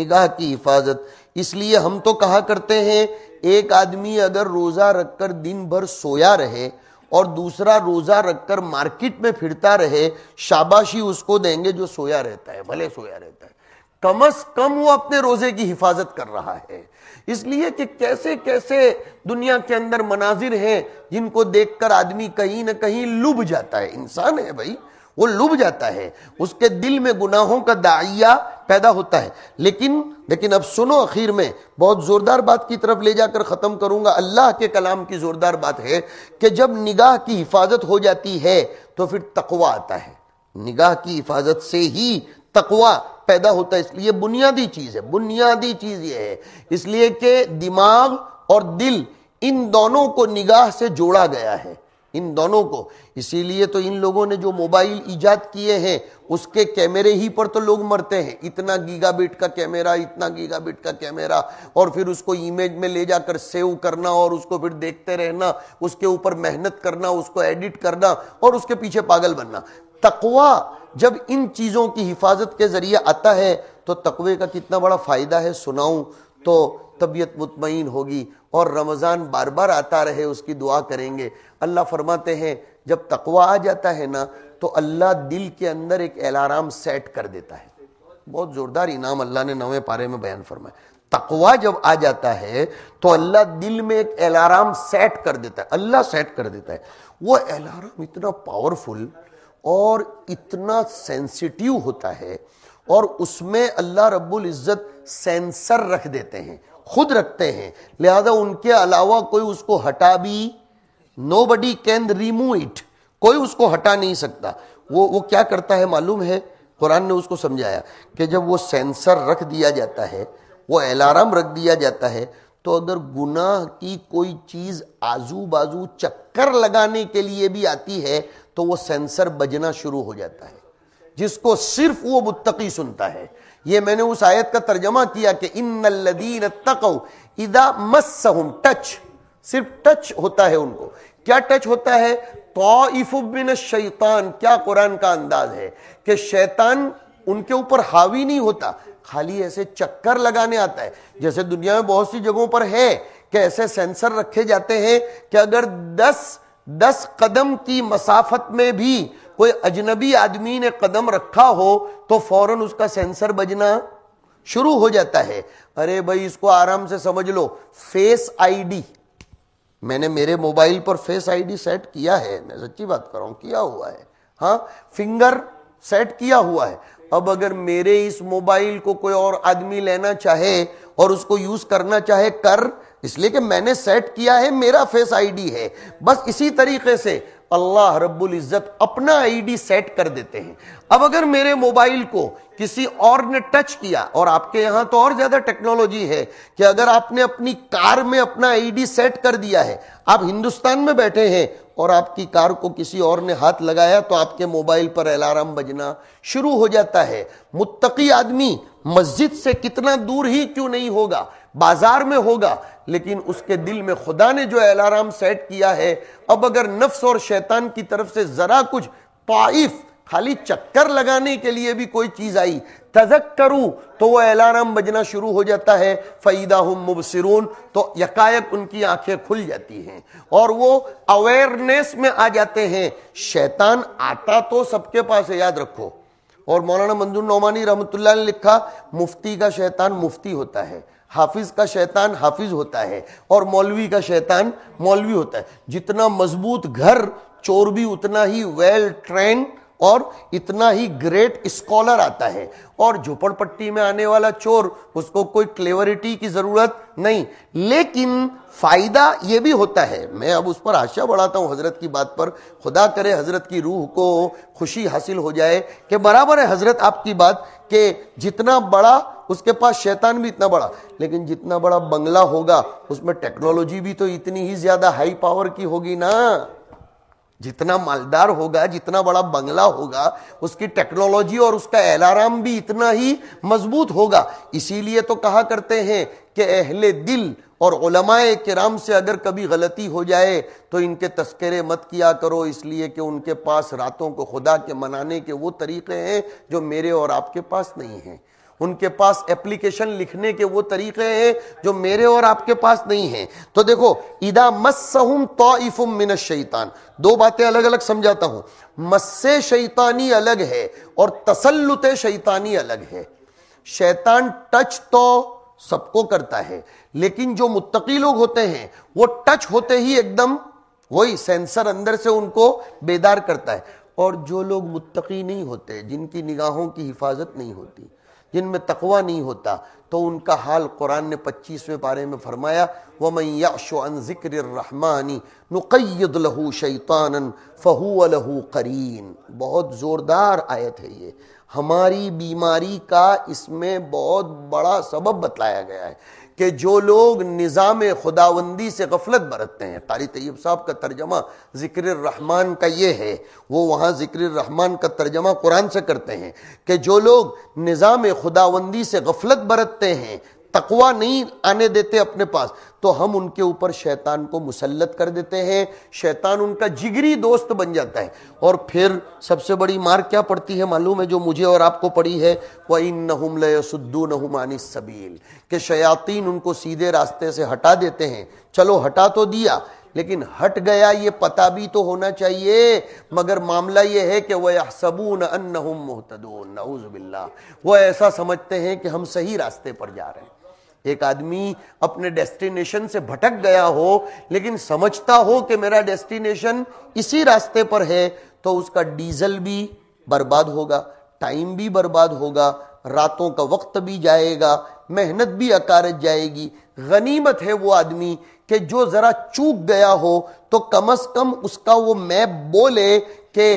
निगाह की हिफाजत इसलिए हम तो कहा करते हैं एक आदमी अगर रोजा रखकर दिन भर सोया रहे और दूसरा रोजा रखकर मार्केट में फिरता रहे शाबाशी उसको देंगे जो सोया रहता है भले सोया रहता है कम अज कम वो अपने रोजे की हिफाजत कर रहा है इसलिए कि कैसे कैसे दुनिया के अंदर मनाजिर हैं जिनको देखकर आदमी कहीं ना कहीं लुभ जाता है इंसान है भाई वो लुभ जाता है उसके दिल में गुनाहों का दाइया पैदा होता है लेकिन लेकिन अब सुनो आखिर में बहुत जोरदार बात की तरफ ले जाकर खत्म करूंगा अल्लाह के कलाम की जोरदार बात है कि जब निगाह की हिफाजत हो जाती है तो फिर तकवा आता है निगाह की हिफाजत से ही तकवा पैदा होता है इसलिए बुनियादी चीज है बुनियादी चीज यह है इसलिए कि दिमाग और दिल इन दोनों को निगाह से जोड़ा गया है इन दोनों को इसीलिए तो इन लोगों ने जो मोबाइल ईजाद किए हैं उसके कैमरे ही पर तो लोग मरते हैं इतना गीगाबिट का कैमरा इतना गीगाबिट का कैमरा और फिर उसको इमेज में ले जाकर सेव करना और उसको फिर देखते रहना उसके ऊपर मेहनत करना उसको एडिट करना और उसके पीछे पागल बनना तकवा जब इन चीज़ों की हिफाजत के जरिए आता है तो तकवे का कितना बड़ा फ़ायदा है सुनाऊ तो तबीयत मुतमिन होगी और रमज़ान बार बार आता रहे उसकी दुआ करेंगे अल्लाह फरमाते हैं जब तकवा आ जाता है ना तो अल्लाह दिल के अंदर एक अलार्म सेट कर देता है बहुत ज़ोरदार इनाम अल्लाह ने नवे पारे में बयान फरमाया तकवा जब आ जाता है तो अल्लाह दिल में एक अलार्म सेट कर देता है अल्लाह सेट कर देता है वो अलार्म इतना पावरफुल और इतना सेंसिटिव होता है और उसमें अल्लाह रब्बुल इज़्ज़त सेंसर रख देते हैं खुद रखते हैं लिहाजा उनके अलावा कोई उसको हटा भी nobody can remove it कोई उसको हटा नहीं सकता वो वो क्या करता है मालूम है कुरान ने उसको समझाया कि जब वो सेंसर रख दिया जाता है वो अलार्म रख दिया जाता है तो अगर गुनाह की कोई चीज़ आजू बाजू चक्कर लगाने के लिए भी आती है तो वो सेंसर बजना शुरू हो जाता है जिसको सिर्फ वो मुत्तकी सुनता है ये मैंने उस आयत का तर्जमा किया कि इन लदीन तको इदा मसहुम टच सिर्फ टच होता है उनको क्या टच होता है तोफिन शैतान क्या कुरान का अंदाज है कि शैतान उनके ऊपर हावी नहीं होता खाली ऐसे चक्कर लगाने आता है जैसे दुनिया में बहुत सी जगहों पर है कि ऐसे सेंसर रखे जाते हैं कि अगर दस दस कदम की मसाफत में भी कोई अजनबी आदमी ने कदम रखा हो तो फौरन उसका सेंसर बजना शुरू हो जाता है अरे भाई इसको आराम से समझ लो फेस आईडी मैंने मेरे मोबाइल पर फेस आईडी सेट किया है मैं सच्ची बात कर रहा हूं किया हुआ है हाँ फिंगर सेट किया हुआ है अब अगर मेरे इस मोबाइल को कोई और आदमी लेना चाहे और उसको यूज करना चाहे कर इसलिए कि मैंने सेट किया है मेरा फेस आईडी है बस इसी तरीके से अल्लाह रब्बुल इज़्ज़त अपना आईडी सेट कर देते हैं अब अगर मेरे मोबाइल को किसी और ने टच किया और आपके यहां तो और ज्यादा टेक्नोलॉजी है कि अगर आपने अपनी कार में अपना आईडी सेट कर दिया है आप हिंदुस्तान में बैठे हैं और आपकी कार को किसी और ने हाथ लगाया तो आपके मोबाइल पर अलार्म बजना शुरू हो जाता है मुत्तकी आदमी मस्जिद से कितना दूर ही क्यों नहीं होगा बाजार में होगा लेकिन उसके दिल में खुदा ने जो अलार्म सेट किया है अब अगर नफ्स और शैतान की तरफ से ज़रा कुछ पाइफ खाली चक्कर लगाने के लिए भी कोई चीज़ आई तजक करूं तो वह अलार्म बजना शुरू हो जाता है फ़ैदा हम मुबसरून तो यकायक उनकी आंखें खुल जाती हैं और वो अवेयरनेस में आ जाते हैं शैतान आता तो सबके पास है याद रखो और मौलाना मंजूर नौमानी रहमत ने लिखा मुफ्ती का शैतान मुफ्ती होता है हाफिज का शैतान हाफिज होता है और मौलवी का शैतान मौलवी होता है जितना मजबूत घर चोर भी उतना ही वेल ट्रेन और इतना ही ग्रेट स्कॉलर आता है और झोपड़पट्टी में आने वाला चोर उसको कोई क्लेवरिटी की जरूरत नहीं लेकिन फायदा ये भी होता है मैं अब उस पर आशा बढ़ाता हूँ हजरत की बात पर खुदा करे हजरत की रूह को खुशी हासिल हो जाए कि बराबर है हजरत आपकी बात कि जितना बड़ा उसके पास शैतान भी इतना बड़ा लेकिन जितना बड़ा बंगला होगा उसमें टेक्नोलॉजी भी तो इतनी ही ज्यादा हाई पावर की होगी ना जितना मालदार होगा जितना बड़ा बंगला होगा उसकी टेक्नोलॉजी और उसका अलार्म भी इतना ही मजबूत होगा इसीलिए तो कहा करते हैं कि अहले दिल और ओलमाए कराम से अगर कभी गलती हो जाए तो इनके तस्करे मत किया करो इसलिए कि उनके पास रातों को खुदा के मनाने के वो तरीके हैं जो मेरे और आपके पास नहीं हैं उनके पास एप्लीकेशन लिखने के वो तरीके हैं जो मेरे और आपके पास नहीं है तो देखो इदा मसहुम तो मिन शैतान दो बातें अलग अलग समझाता हूं मस्से शैतानी अलग है और तसल्लुत शैतानी अलग है शैतान टच तो सबको करता है लेकिन जो मुत्तकी लोग होते हैं वो टच होते ही एकदम वही सेंसर अंदर से उनको बेदार करता है और जो लोग मुत्तकी नहीं होते जिनकी निगाहों की हिफाजत नहीं होती जिनमें तकवा नहीं होता तो उनका हाल कुरान ने पच्चीसवें पारे में फरमाया व मैं अन ज़िक्र रहमानी नुकैद लहू शैतान फ़हू अलहू करीन बहुत ज़ोरदार आयत है ये हमारी बीमारी का इसमें बहुत बड़ा सबब बतलाया गया है कि जो लोग निज़ाम खुदाबंदी से गफलत बरतते हैं कारी तैयब साहब का तर्जमा ज़िक्र रहमान का ये है वो वहाँ ज़िक्र रहमान का तर्जमा कुरान से करते हैं कि जो लोग निज़ाम खुदाबंदी से गफलत बरतते हैं तकवा नहीं आने देते अपने पास तो हम उनके ऊपर शैतान को मुसलत कर देते हैं शैतान उनका जिगरी दोस्त बन जाता है और फिर सबसे बड़ी मार क्या पड़ती है मालूम है जो मुझे और आपको पड़ी है वह इन नहुम लयसुद्दू नहुमानी सबील के शयातीन उनको सीधे रास्ते से हटा देते हैं चलो हटा तो दिया लेकिन हट गया ये पता भी तो होना चाहिए मगर मामला ये है कि वह सबून अन्न मोहतदून नऊजबिल्ला वह ऐसा समझते हैं कि हम सही रास्ते पर जा रहे हैं एक आदमी अपने डेस्टिनेशन से भटक गया हो लेकिन समझता हो कि मेरा डेस्टिनेशन इसी रास्ते पर है तो उसका डीजल भी बर्बाद होगा टाइम भी बर्बाद होगा रातों का वक्त भी जाएगा मेहनत भी अकारत जाएगी गनीमत है वो आदमी कि जो जरा चूक गया हो तो कम अज कम उसका वो मैप बोले कि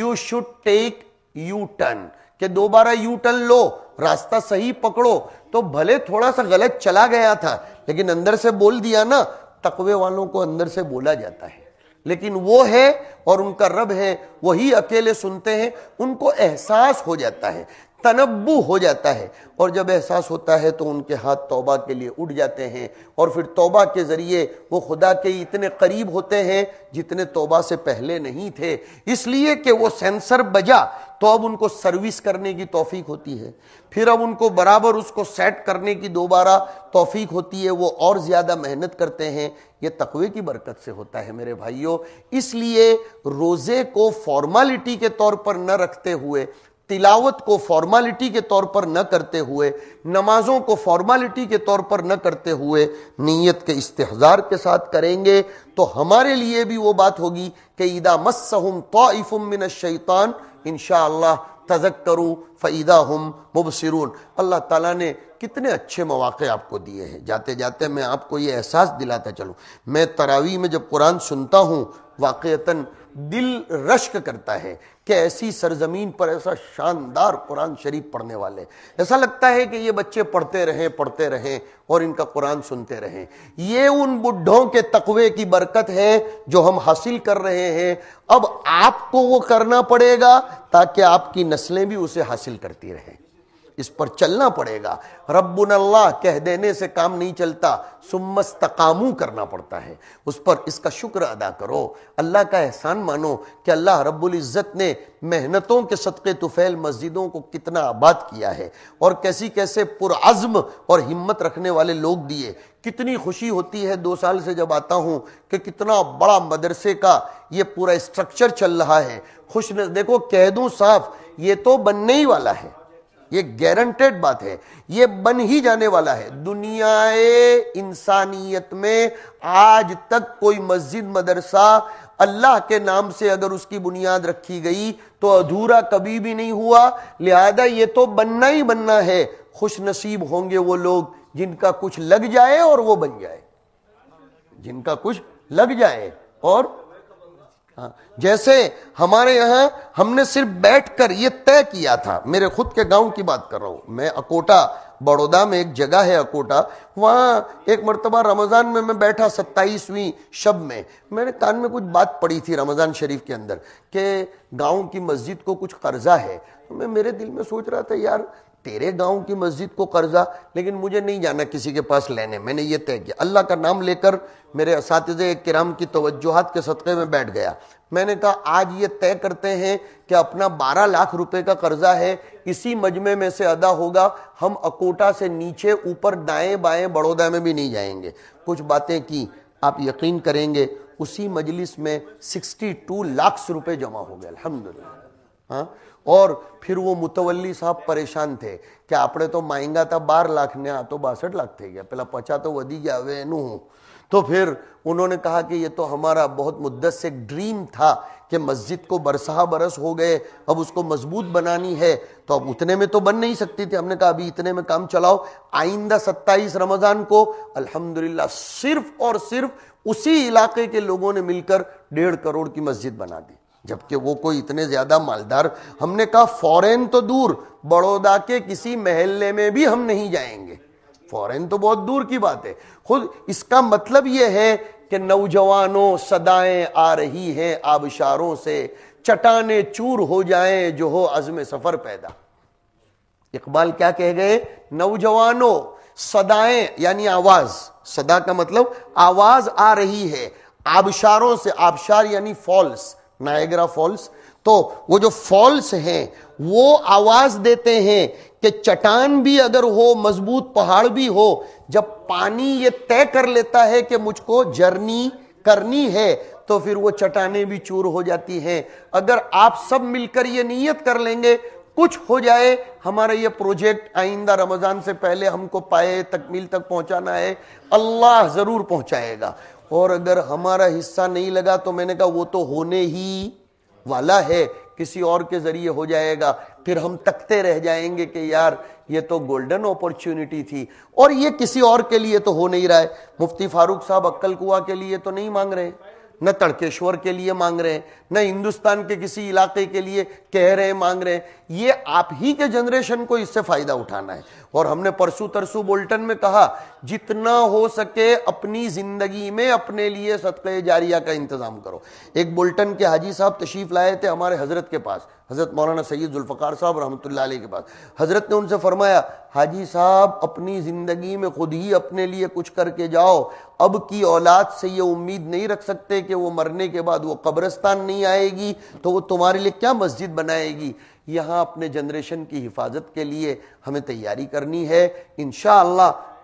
you should take U turn के दोबारा यू टर्न लो रास्ता सही पकड़ो तो भले थोड़ा सा गलत चला गया था लेकिन अंदर से बोल दिया ना तकवे वालों को अंदर से बोला जाता है लेकिन वो है और उनका रब है वही अकेले सुनते हैं उनको एहसास हो जाता है तनबू हो जाता है और जब एहसास होता है तो उनके हाथ तौबा के लिए उठ जाते हैं और फिर तौबा के ज़रिए वो खुदा के इतने करीब होते हैं जितने तौबा से पहले नहीं थे इसलिए कि वो सेंसर बजा तो अब उनको सर्विस करने की तौफीक होती है फिर अब उनको बराबर उसको सेट करने की दोबारा तौफीक होती है वो और ज़्यादा मेहनत करते हैं ये तकवे की बरकत से होता है मेरे भाइयों इसलिए रोज़े को फॉर्मालिटी के तौर पर न रखते हुए तिलावत को फॉर्मालिटी के तौर पर न करते हुए नमाजों को फॉर्मालिटी के तौर पर न करते हुए नीयत के इस्तेहजार के साथ करेंगे तो हमारे लिए भी वो बात होगी कि ईदा मसहम तोफ़ुम मिन शैतान इन तजक करूँ फ़ैदा हम मुबसरून अल्लाह ताला ने कितने अच्छे मौाक़े आपको दिए हैं जाते जाते मैं आपको ये एहसास दिलाता चलूँ मैं तरावी में जब कुरान सुनता हूँ वाक़ता दिल रश्क करता है कि ऐसी सरजमीन पर ऐसा शानदार कुरान शरीफ पढ़ने वाले ऐसा लगता है कि ये बच्चे पढ़ते रहें पढ़ते रहें और इनका कुरान सुनते रहें ये उन बुढ़ों के तकवे की बरकत है जो हम हासिल कर रहे हैं अब आपको वो करना पड़ेगा ताकि आपकी नस्लें भी उसे हासिल करती रहें इस पर चलना पड़ेगा रब्बुन अल्लाह कह देने से काम नहीं चलता सुमस्तकामू करना पड़ता है उस पर इसका शुक्र अदा करो अल्लाह का एहसान मानो कि अल्लाह रब्बुल इज़्ज़त ने मेहनतों के सदक़े तुफैल मस्जिदों को कितना आबाद किया है और कैसी कैसे पुरज़म और हिम्मत रखने वाले लोग दिए कितनी खुशी होती है दो साल से जब आता हूँ कि कितना बड़ा मदरसे का ये पूरा स्ट्रक्चर चल रहा है खुश देखो कह दूँ साफ ये तो बनने ही वाला है ये गारंटेड बात है ये बन ही जाने वाला है दुनियाए इंसानियत में आज तक कोई मस्जिद मदरसा अल्लाह के नाम से अगर उसकी बुनियाद रखी गई तो अधूरा कभी भी नहीं हुआ लिहाजा ये तो बनना ही बनना है खुश नसीब होंगे वो लोग जिनका कुछ लग जाए और वो बन जाए जिनका कुछ लग जाए और हाँ, जैसे हमारे यहां हमने सिर्फ बैठकर यह तय किया था मेरे खुद के गांव की बात कर रहा हूं मैं अकोटा बड़ौदा में एक जगह है अकोटा वहां एक मरतबा रमज़ान में मैं बैठा सत्ताईसवीं शब में मेरे कान में कुछ बात पड़ी थी रमज़ान शरीफ के अंदर के गांव की मस्जिद को कुछ कर्जा है तो मैं मेरे दिल में सोच रहा था यार तेरे गांव की मस्जिद को कर्जा लेकिन मुझे नहीं जाना किसी के पास लेने मैंने ये तय किया अल्लाह का नाम लेकर मेरे इस किराम की तवज्जोहत के सदक़े में बैठ गया मैंने कहा आज ये तय करते हैं कि अपना बारह लाख रुपए का कर्जा है इसी मजमे में से अदा होगा हम अकोटा से नीचे ऊपर दाएं बाएं बड़ौदा में भी नहीं जाएंगे कुछ बातें की आप यकीन करेंगे उसी मजलिस में 62 लाख रुपए जमा हो गए अलहमदुल्ला हाँ और फिर वो मुतवली साहब परेशान थे कि आपने तो માંગ્યા था બાર लाख ને हाँ तो बासठ लाख थे गया पहला પેલા तो वी गया वे હવે हूँ तो फिर उन्होंने कहा कि ये तो हमारा बहुत मुद्दत से एक ड्रीम था कि मस्जिद को बरसा बरस हो गए अब उसको मजबूत बनानी है तो अब उतने में तो बन नहीं सकती थी हमने कहा अभी इतने में काम चलाओ आइंदा सत्ताईस रमज़ान को अल्हम्दुलिल्लाह सिर्फ और सिर्फ उसी इलाके के लोगों ने मिलकर डेढ़ करोड़ की मस्जिद बना दी जबकि वो कोई इतने ज्यादा मालदार हमने कहा फॉरेन तो दूर बड़ौदा के किसी महल्ले में भी हम नहीं जाएंगे फॉरेन तो बहुत दूर की बात है खुद इसका मतलब यह है कि नौजवानों सदाएं आ रही हैं आबशारों से चटाने चूर हो जाएं जो हो अजम सफर पैदा इकबाल क्या कह गए नौजवानों सदाएं यानी आवाज सदा का मतलब आवाज आ रही है आबशारों से आबशार यानी फॉल्स नायगरा फॉल्स तो वो जो फॉल्स हैं वो आवाज देते हैं कि चटान भी अगर हो मजबूत पहाड़ भी हो जब पानी ये तय कर लेता है कि मुझको जर्नी करनी है तो फिर वो चटाने भी चूर हो जाती हैं अगर आप सब मिलकर ये नीयत कर लेंगे कुछ हो जाए हमारा ये प्रोजेक्ट आइंदा रमजान से पहले हमको पाए तकमील तक पहुंचाना है अल्लाह जरूर पहुंचाएगा और अगर हमारा हिस्सा नहीं लगा तो मैंने कहा वो तो होने ही वाला है किसी और के जरिए हो जाएगा फिर हम तकते रह जाएंगे कि यार ये तो गोल्डन अपॉर्चुनिटी थी और ये किसी और के लिए तो हो नहीं रहा है मुफ्ती फारूक साहब अक्कल कुआ के लिए तो नहीं मांग रहे न तड़केश्वर के लिए मांग रहे हैं न हिंदुस्तान के किसी इलाके के लिए कह रहे मांग रहे हैं ये आप ही के जनरेशन को इससे फायदा उठाना है और हमने परसू तरसू बोल्टन में कहा जितना हो सके अपनी जिंदगी में अपने लिए सदक़ जारिया का इंतजाम करो एक बोल्टन के हाजी साहब तशीफ लाए थे हमारे हजरत के पास हजरत मौलाना सैयद जुल्फकार साहब रहमतुल्लाह के पास हजरत ने उनसे फरमाया हाजी साहब अपनी ज़िंदगी में खुद ही अपने लिए कुछ करके जाओ अब की औलाद से ये उम्मीद नहीं रख सकते कि वो मरने के बाद वो कब्रस्तान नहीं आएगी तो वो तुम्हारे लिए क्या मस्जिद बनाएगी यहाँ अपने जनरेशन की हिफाजत के लिए हमें तैयारी करनी है इन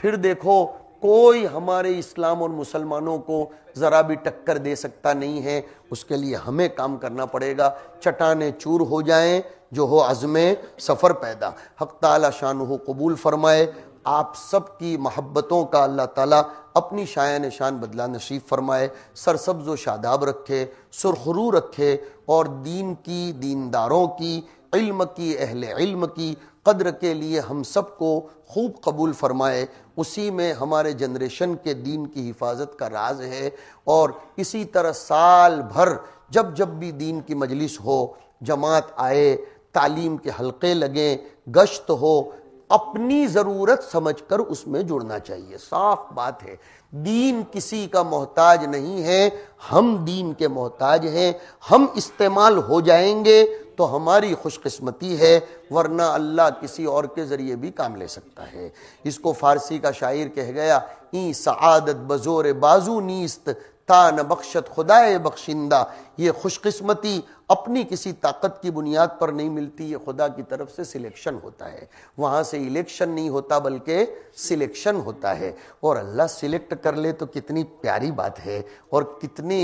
फिर देखो कोई हमारे इस्लाम और मुसलमानों को ज़रा भी टक्कर दे सकता नहीं है उसके लिए हमें काम करना पड़ेगा चटाने चूर हो जाएं जो हो अज़म सफ़र पैदा हक ताला शान हो कबूल फरमाए आप सब की महब्बतों का अल्लाह ताला अपनी शाया निशान बदला नशीब फरमाए सरसब्ज व शादाब रखे सुरखरू रखे और दीन की दीनदारों की इल्म की अहल इल्म की कदर के लिए हम सब को खूब कबूल फरमाए उसी में हमारे जनरेशन के दीन की हिफाजत का राज है और इसी तरह साल भर जब जब भी दीन की मजलिस हो जमात आए तालीम के हलक़े लगें गश्त हो अपनी ज़रूरत समझकर उसमें जुड़ना चाहिए साफ बात है दीन किसी का मोहताज नहीं है हम दीन के मोहताज हैं हम इस्तेमाल हो जाएंगे तो हमारी खुशकस्मती है वरना अल्लाह किसी और के ज़रिए भी काम ले सकता है इसको फारसी का शायर कह गया ई सदत बज़ोर बाजू नीस्त तान बख्शत खुदाए बख्शिंदा ये खुशकस्मती अपनी किसी ताकत की बुनियाद पर नहीं मिलती ये खुदा की तरफ से सिलेक्शन होता है वहां से इलेक्शन नहीं होता बल्कि सिलेक्शन होता है और अल्लाह सिलेक्ट कर ले तो कितनी प्यारी बात है और कितनी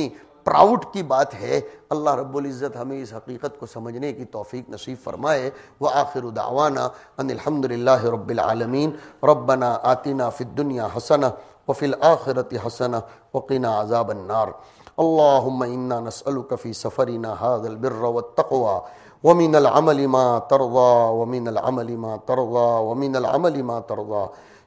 प्राउड की बात है अल्लाह रब्ज़त हमें इस हकीकत को समझने की तोफ़ी नसीब फ़रमाए व आखिर दावाना अनिलहमदिल्ला रबालमीन रबना आतिना फ़िद्दुनिया हसना वफ़िल आखिरत हसन वकीना अजाबन्नार अल्लाम इन्ना नसलकफ़ी सफ़रीना हादलबिर्र तकवा वमिन अलमल माँ तरवा वमिन अलमल माँ तरवा वमिन अलमल माँ तरवा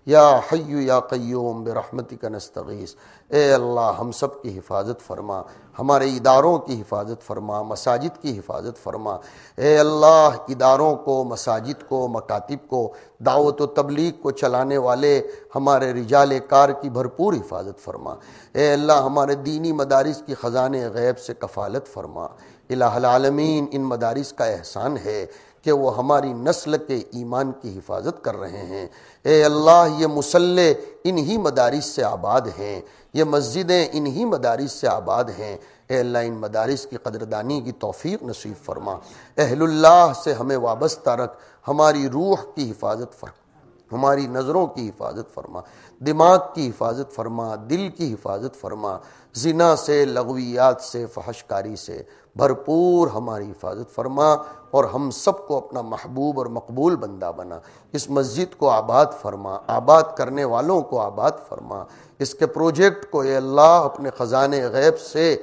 या हय्यु या क़य्यूम बरहमती का नस्तगीस ए अल्लाह हम सब की हिफाजत फरमा हमारे इदारों की हिफाजत फरमा मसाजिद की हिफाजत फरमा ए अल्लाह इदारों को मसाजिद को मकातब को दावत व तबलीग को चलाने वाले हमारे रिजाल कार की भरपूर हिफाजत फरमा ए अल्लाह हमारे दीनी मदारस की ख़जान गैब से कफालत फरमा इलामीन इन मदारस का एहसान है कि वो हमारी नस्ल के ईमान की हिफाजत कर रहे हैं ए अल्लाह ये मुसल्ले इन्हीं मदारिस से आबाद हैं ये मस्जिदें इन्हीं मदारिस से आबाद हैं अल्लाह इन मदारस की कदरदानी की तोफ़ी नसीब फरमा अहल्ला से हमें वाबस्ता रख हमारी रूह की हिफाजत फरमा हमारी नज़रों की हिफाजत फरमा दिमाग की हिफाजत फरमा दिल की हिफाजत फरमा जिना से लगवियात से फहशकारी से भरपूर हमारी हिफाजत फरमा और हम सबको अपना महबूब और मकबूल बंदा बना इस मस्जिद को आबाद फरमा आबाद करने वालों को आबाद फरमा इसके प्रोजेक्ट को ये अल्लाह अपने ख़जान गैब से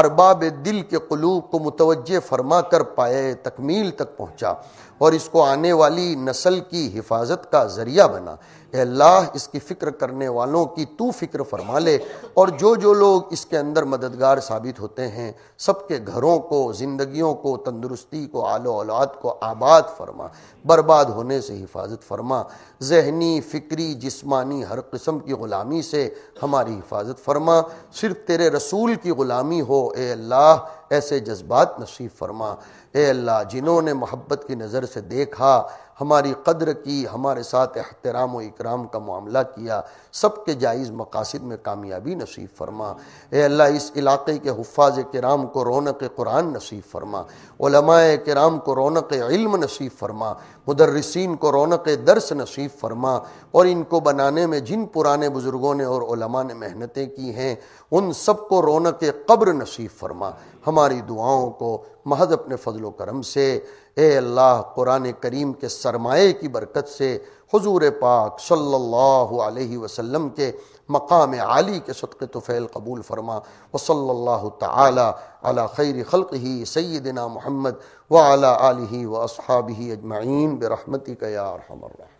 अरबाब दिल के कलूब को मुतवज फरमा कर पाए तकमील तक पहुँचा और इसको आने वाली नस्ल की हिफाजत का ज़रिया बना अल्लाह इसकी फ़िक्र करने वालों की तू फ़िक्र फरमा ले और जो जो लोग इसके अंदर मददगार साबित होते हैं सबके घरों को ज़िंदगियों को तंदुरुस्ती को आलो औलाद को आबाद फरमा बर्बाद होने से हिफाजत फरमा जहनी फ़िक्री जिस्मानी हर किस्म की ग़ुलामी से हमारी हिफाजत फरमा सिर्फ तेरे रसूल की ग़ुलामी हो ए अल्लाह ऐसे जज्बात नसीब फरमा ए अल्लाह जिन्होंने मोहब्बत की नज़र से देखा हमारी कदर की हमारे साथ अहतराम व इकराम का मामला किया सब के जायज़ मकासद में कामयाबी नसीब फरमा अल्लाह इस इलाक़े के हफाज कराम को रौनक कुरान नसीब फरमा उलमाए कराम को रौनक इल्म नसीब फरमा मुदर्रसिन को रौनक दर्स नसीब फरमा और इनको बनाने में जिन पुराने बुज़ुर्गों ने और ने मेहनतें की हैं उन सब को रौनक कब्र नसीब फरमा हमारी दुआओं को महज अपने फजल करम से ए अल्लाह कुरान करीम के सरमाए की बरकत से हजूर पाक सल्लल्लाहु अलैहि वसल्लम के मकाम आली के सदक़ तुफ़ैल कबूल फरमा व सल्ला तला खैर खल्क ही सैदना मोहम्मद व अला आलि व असहाबी अजमाइन बरहमती का यारहमर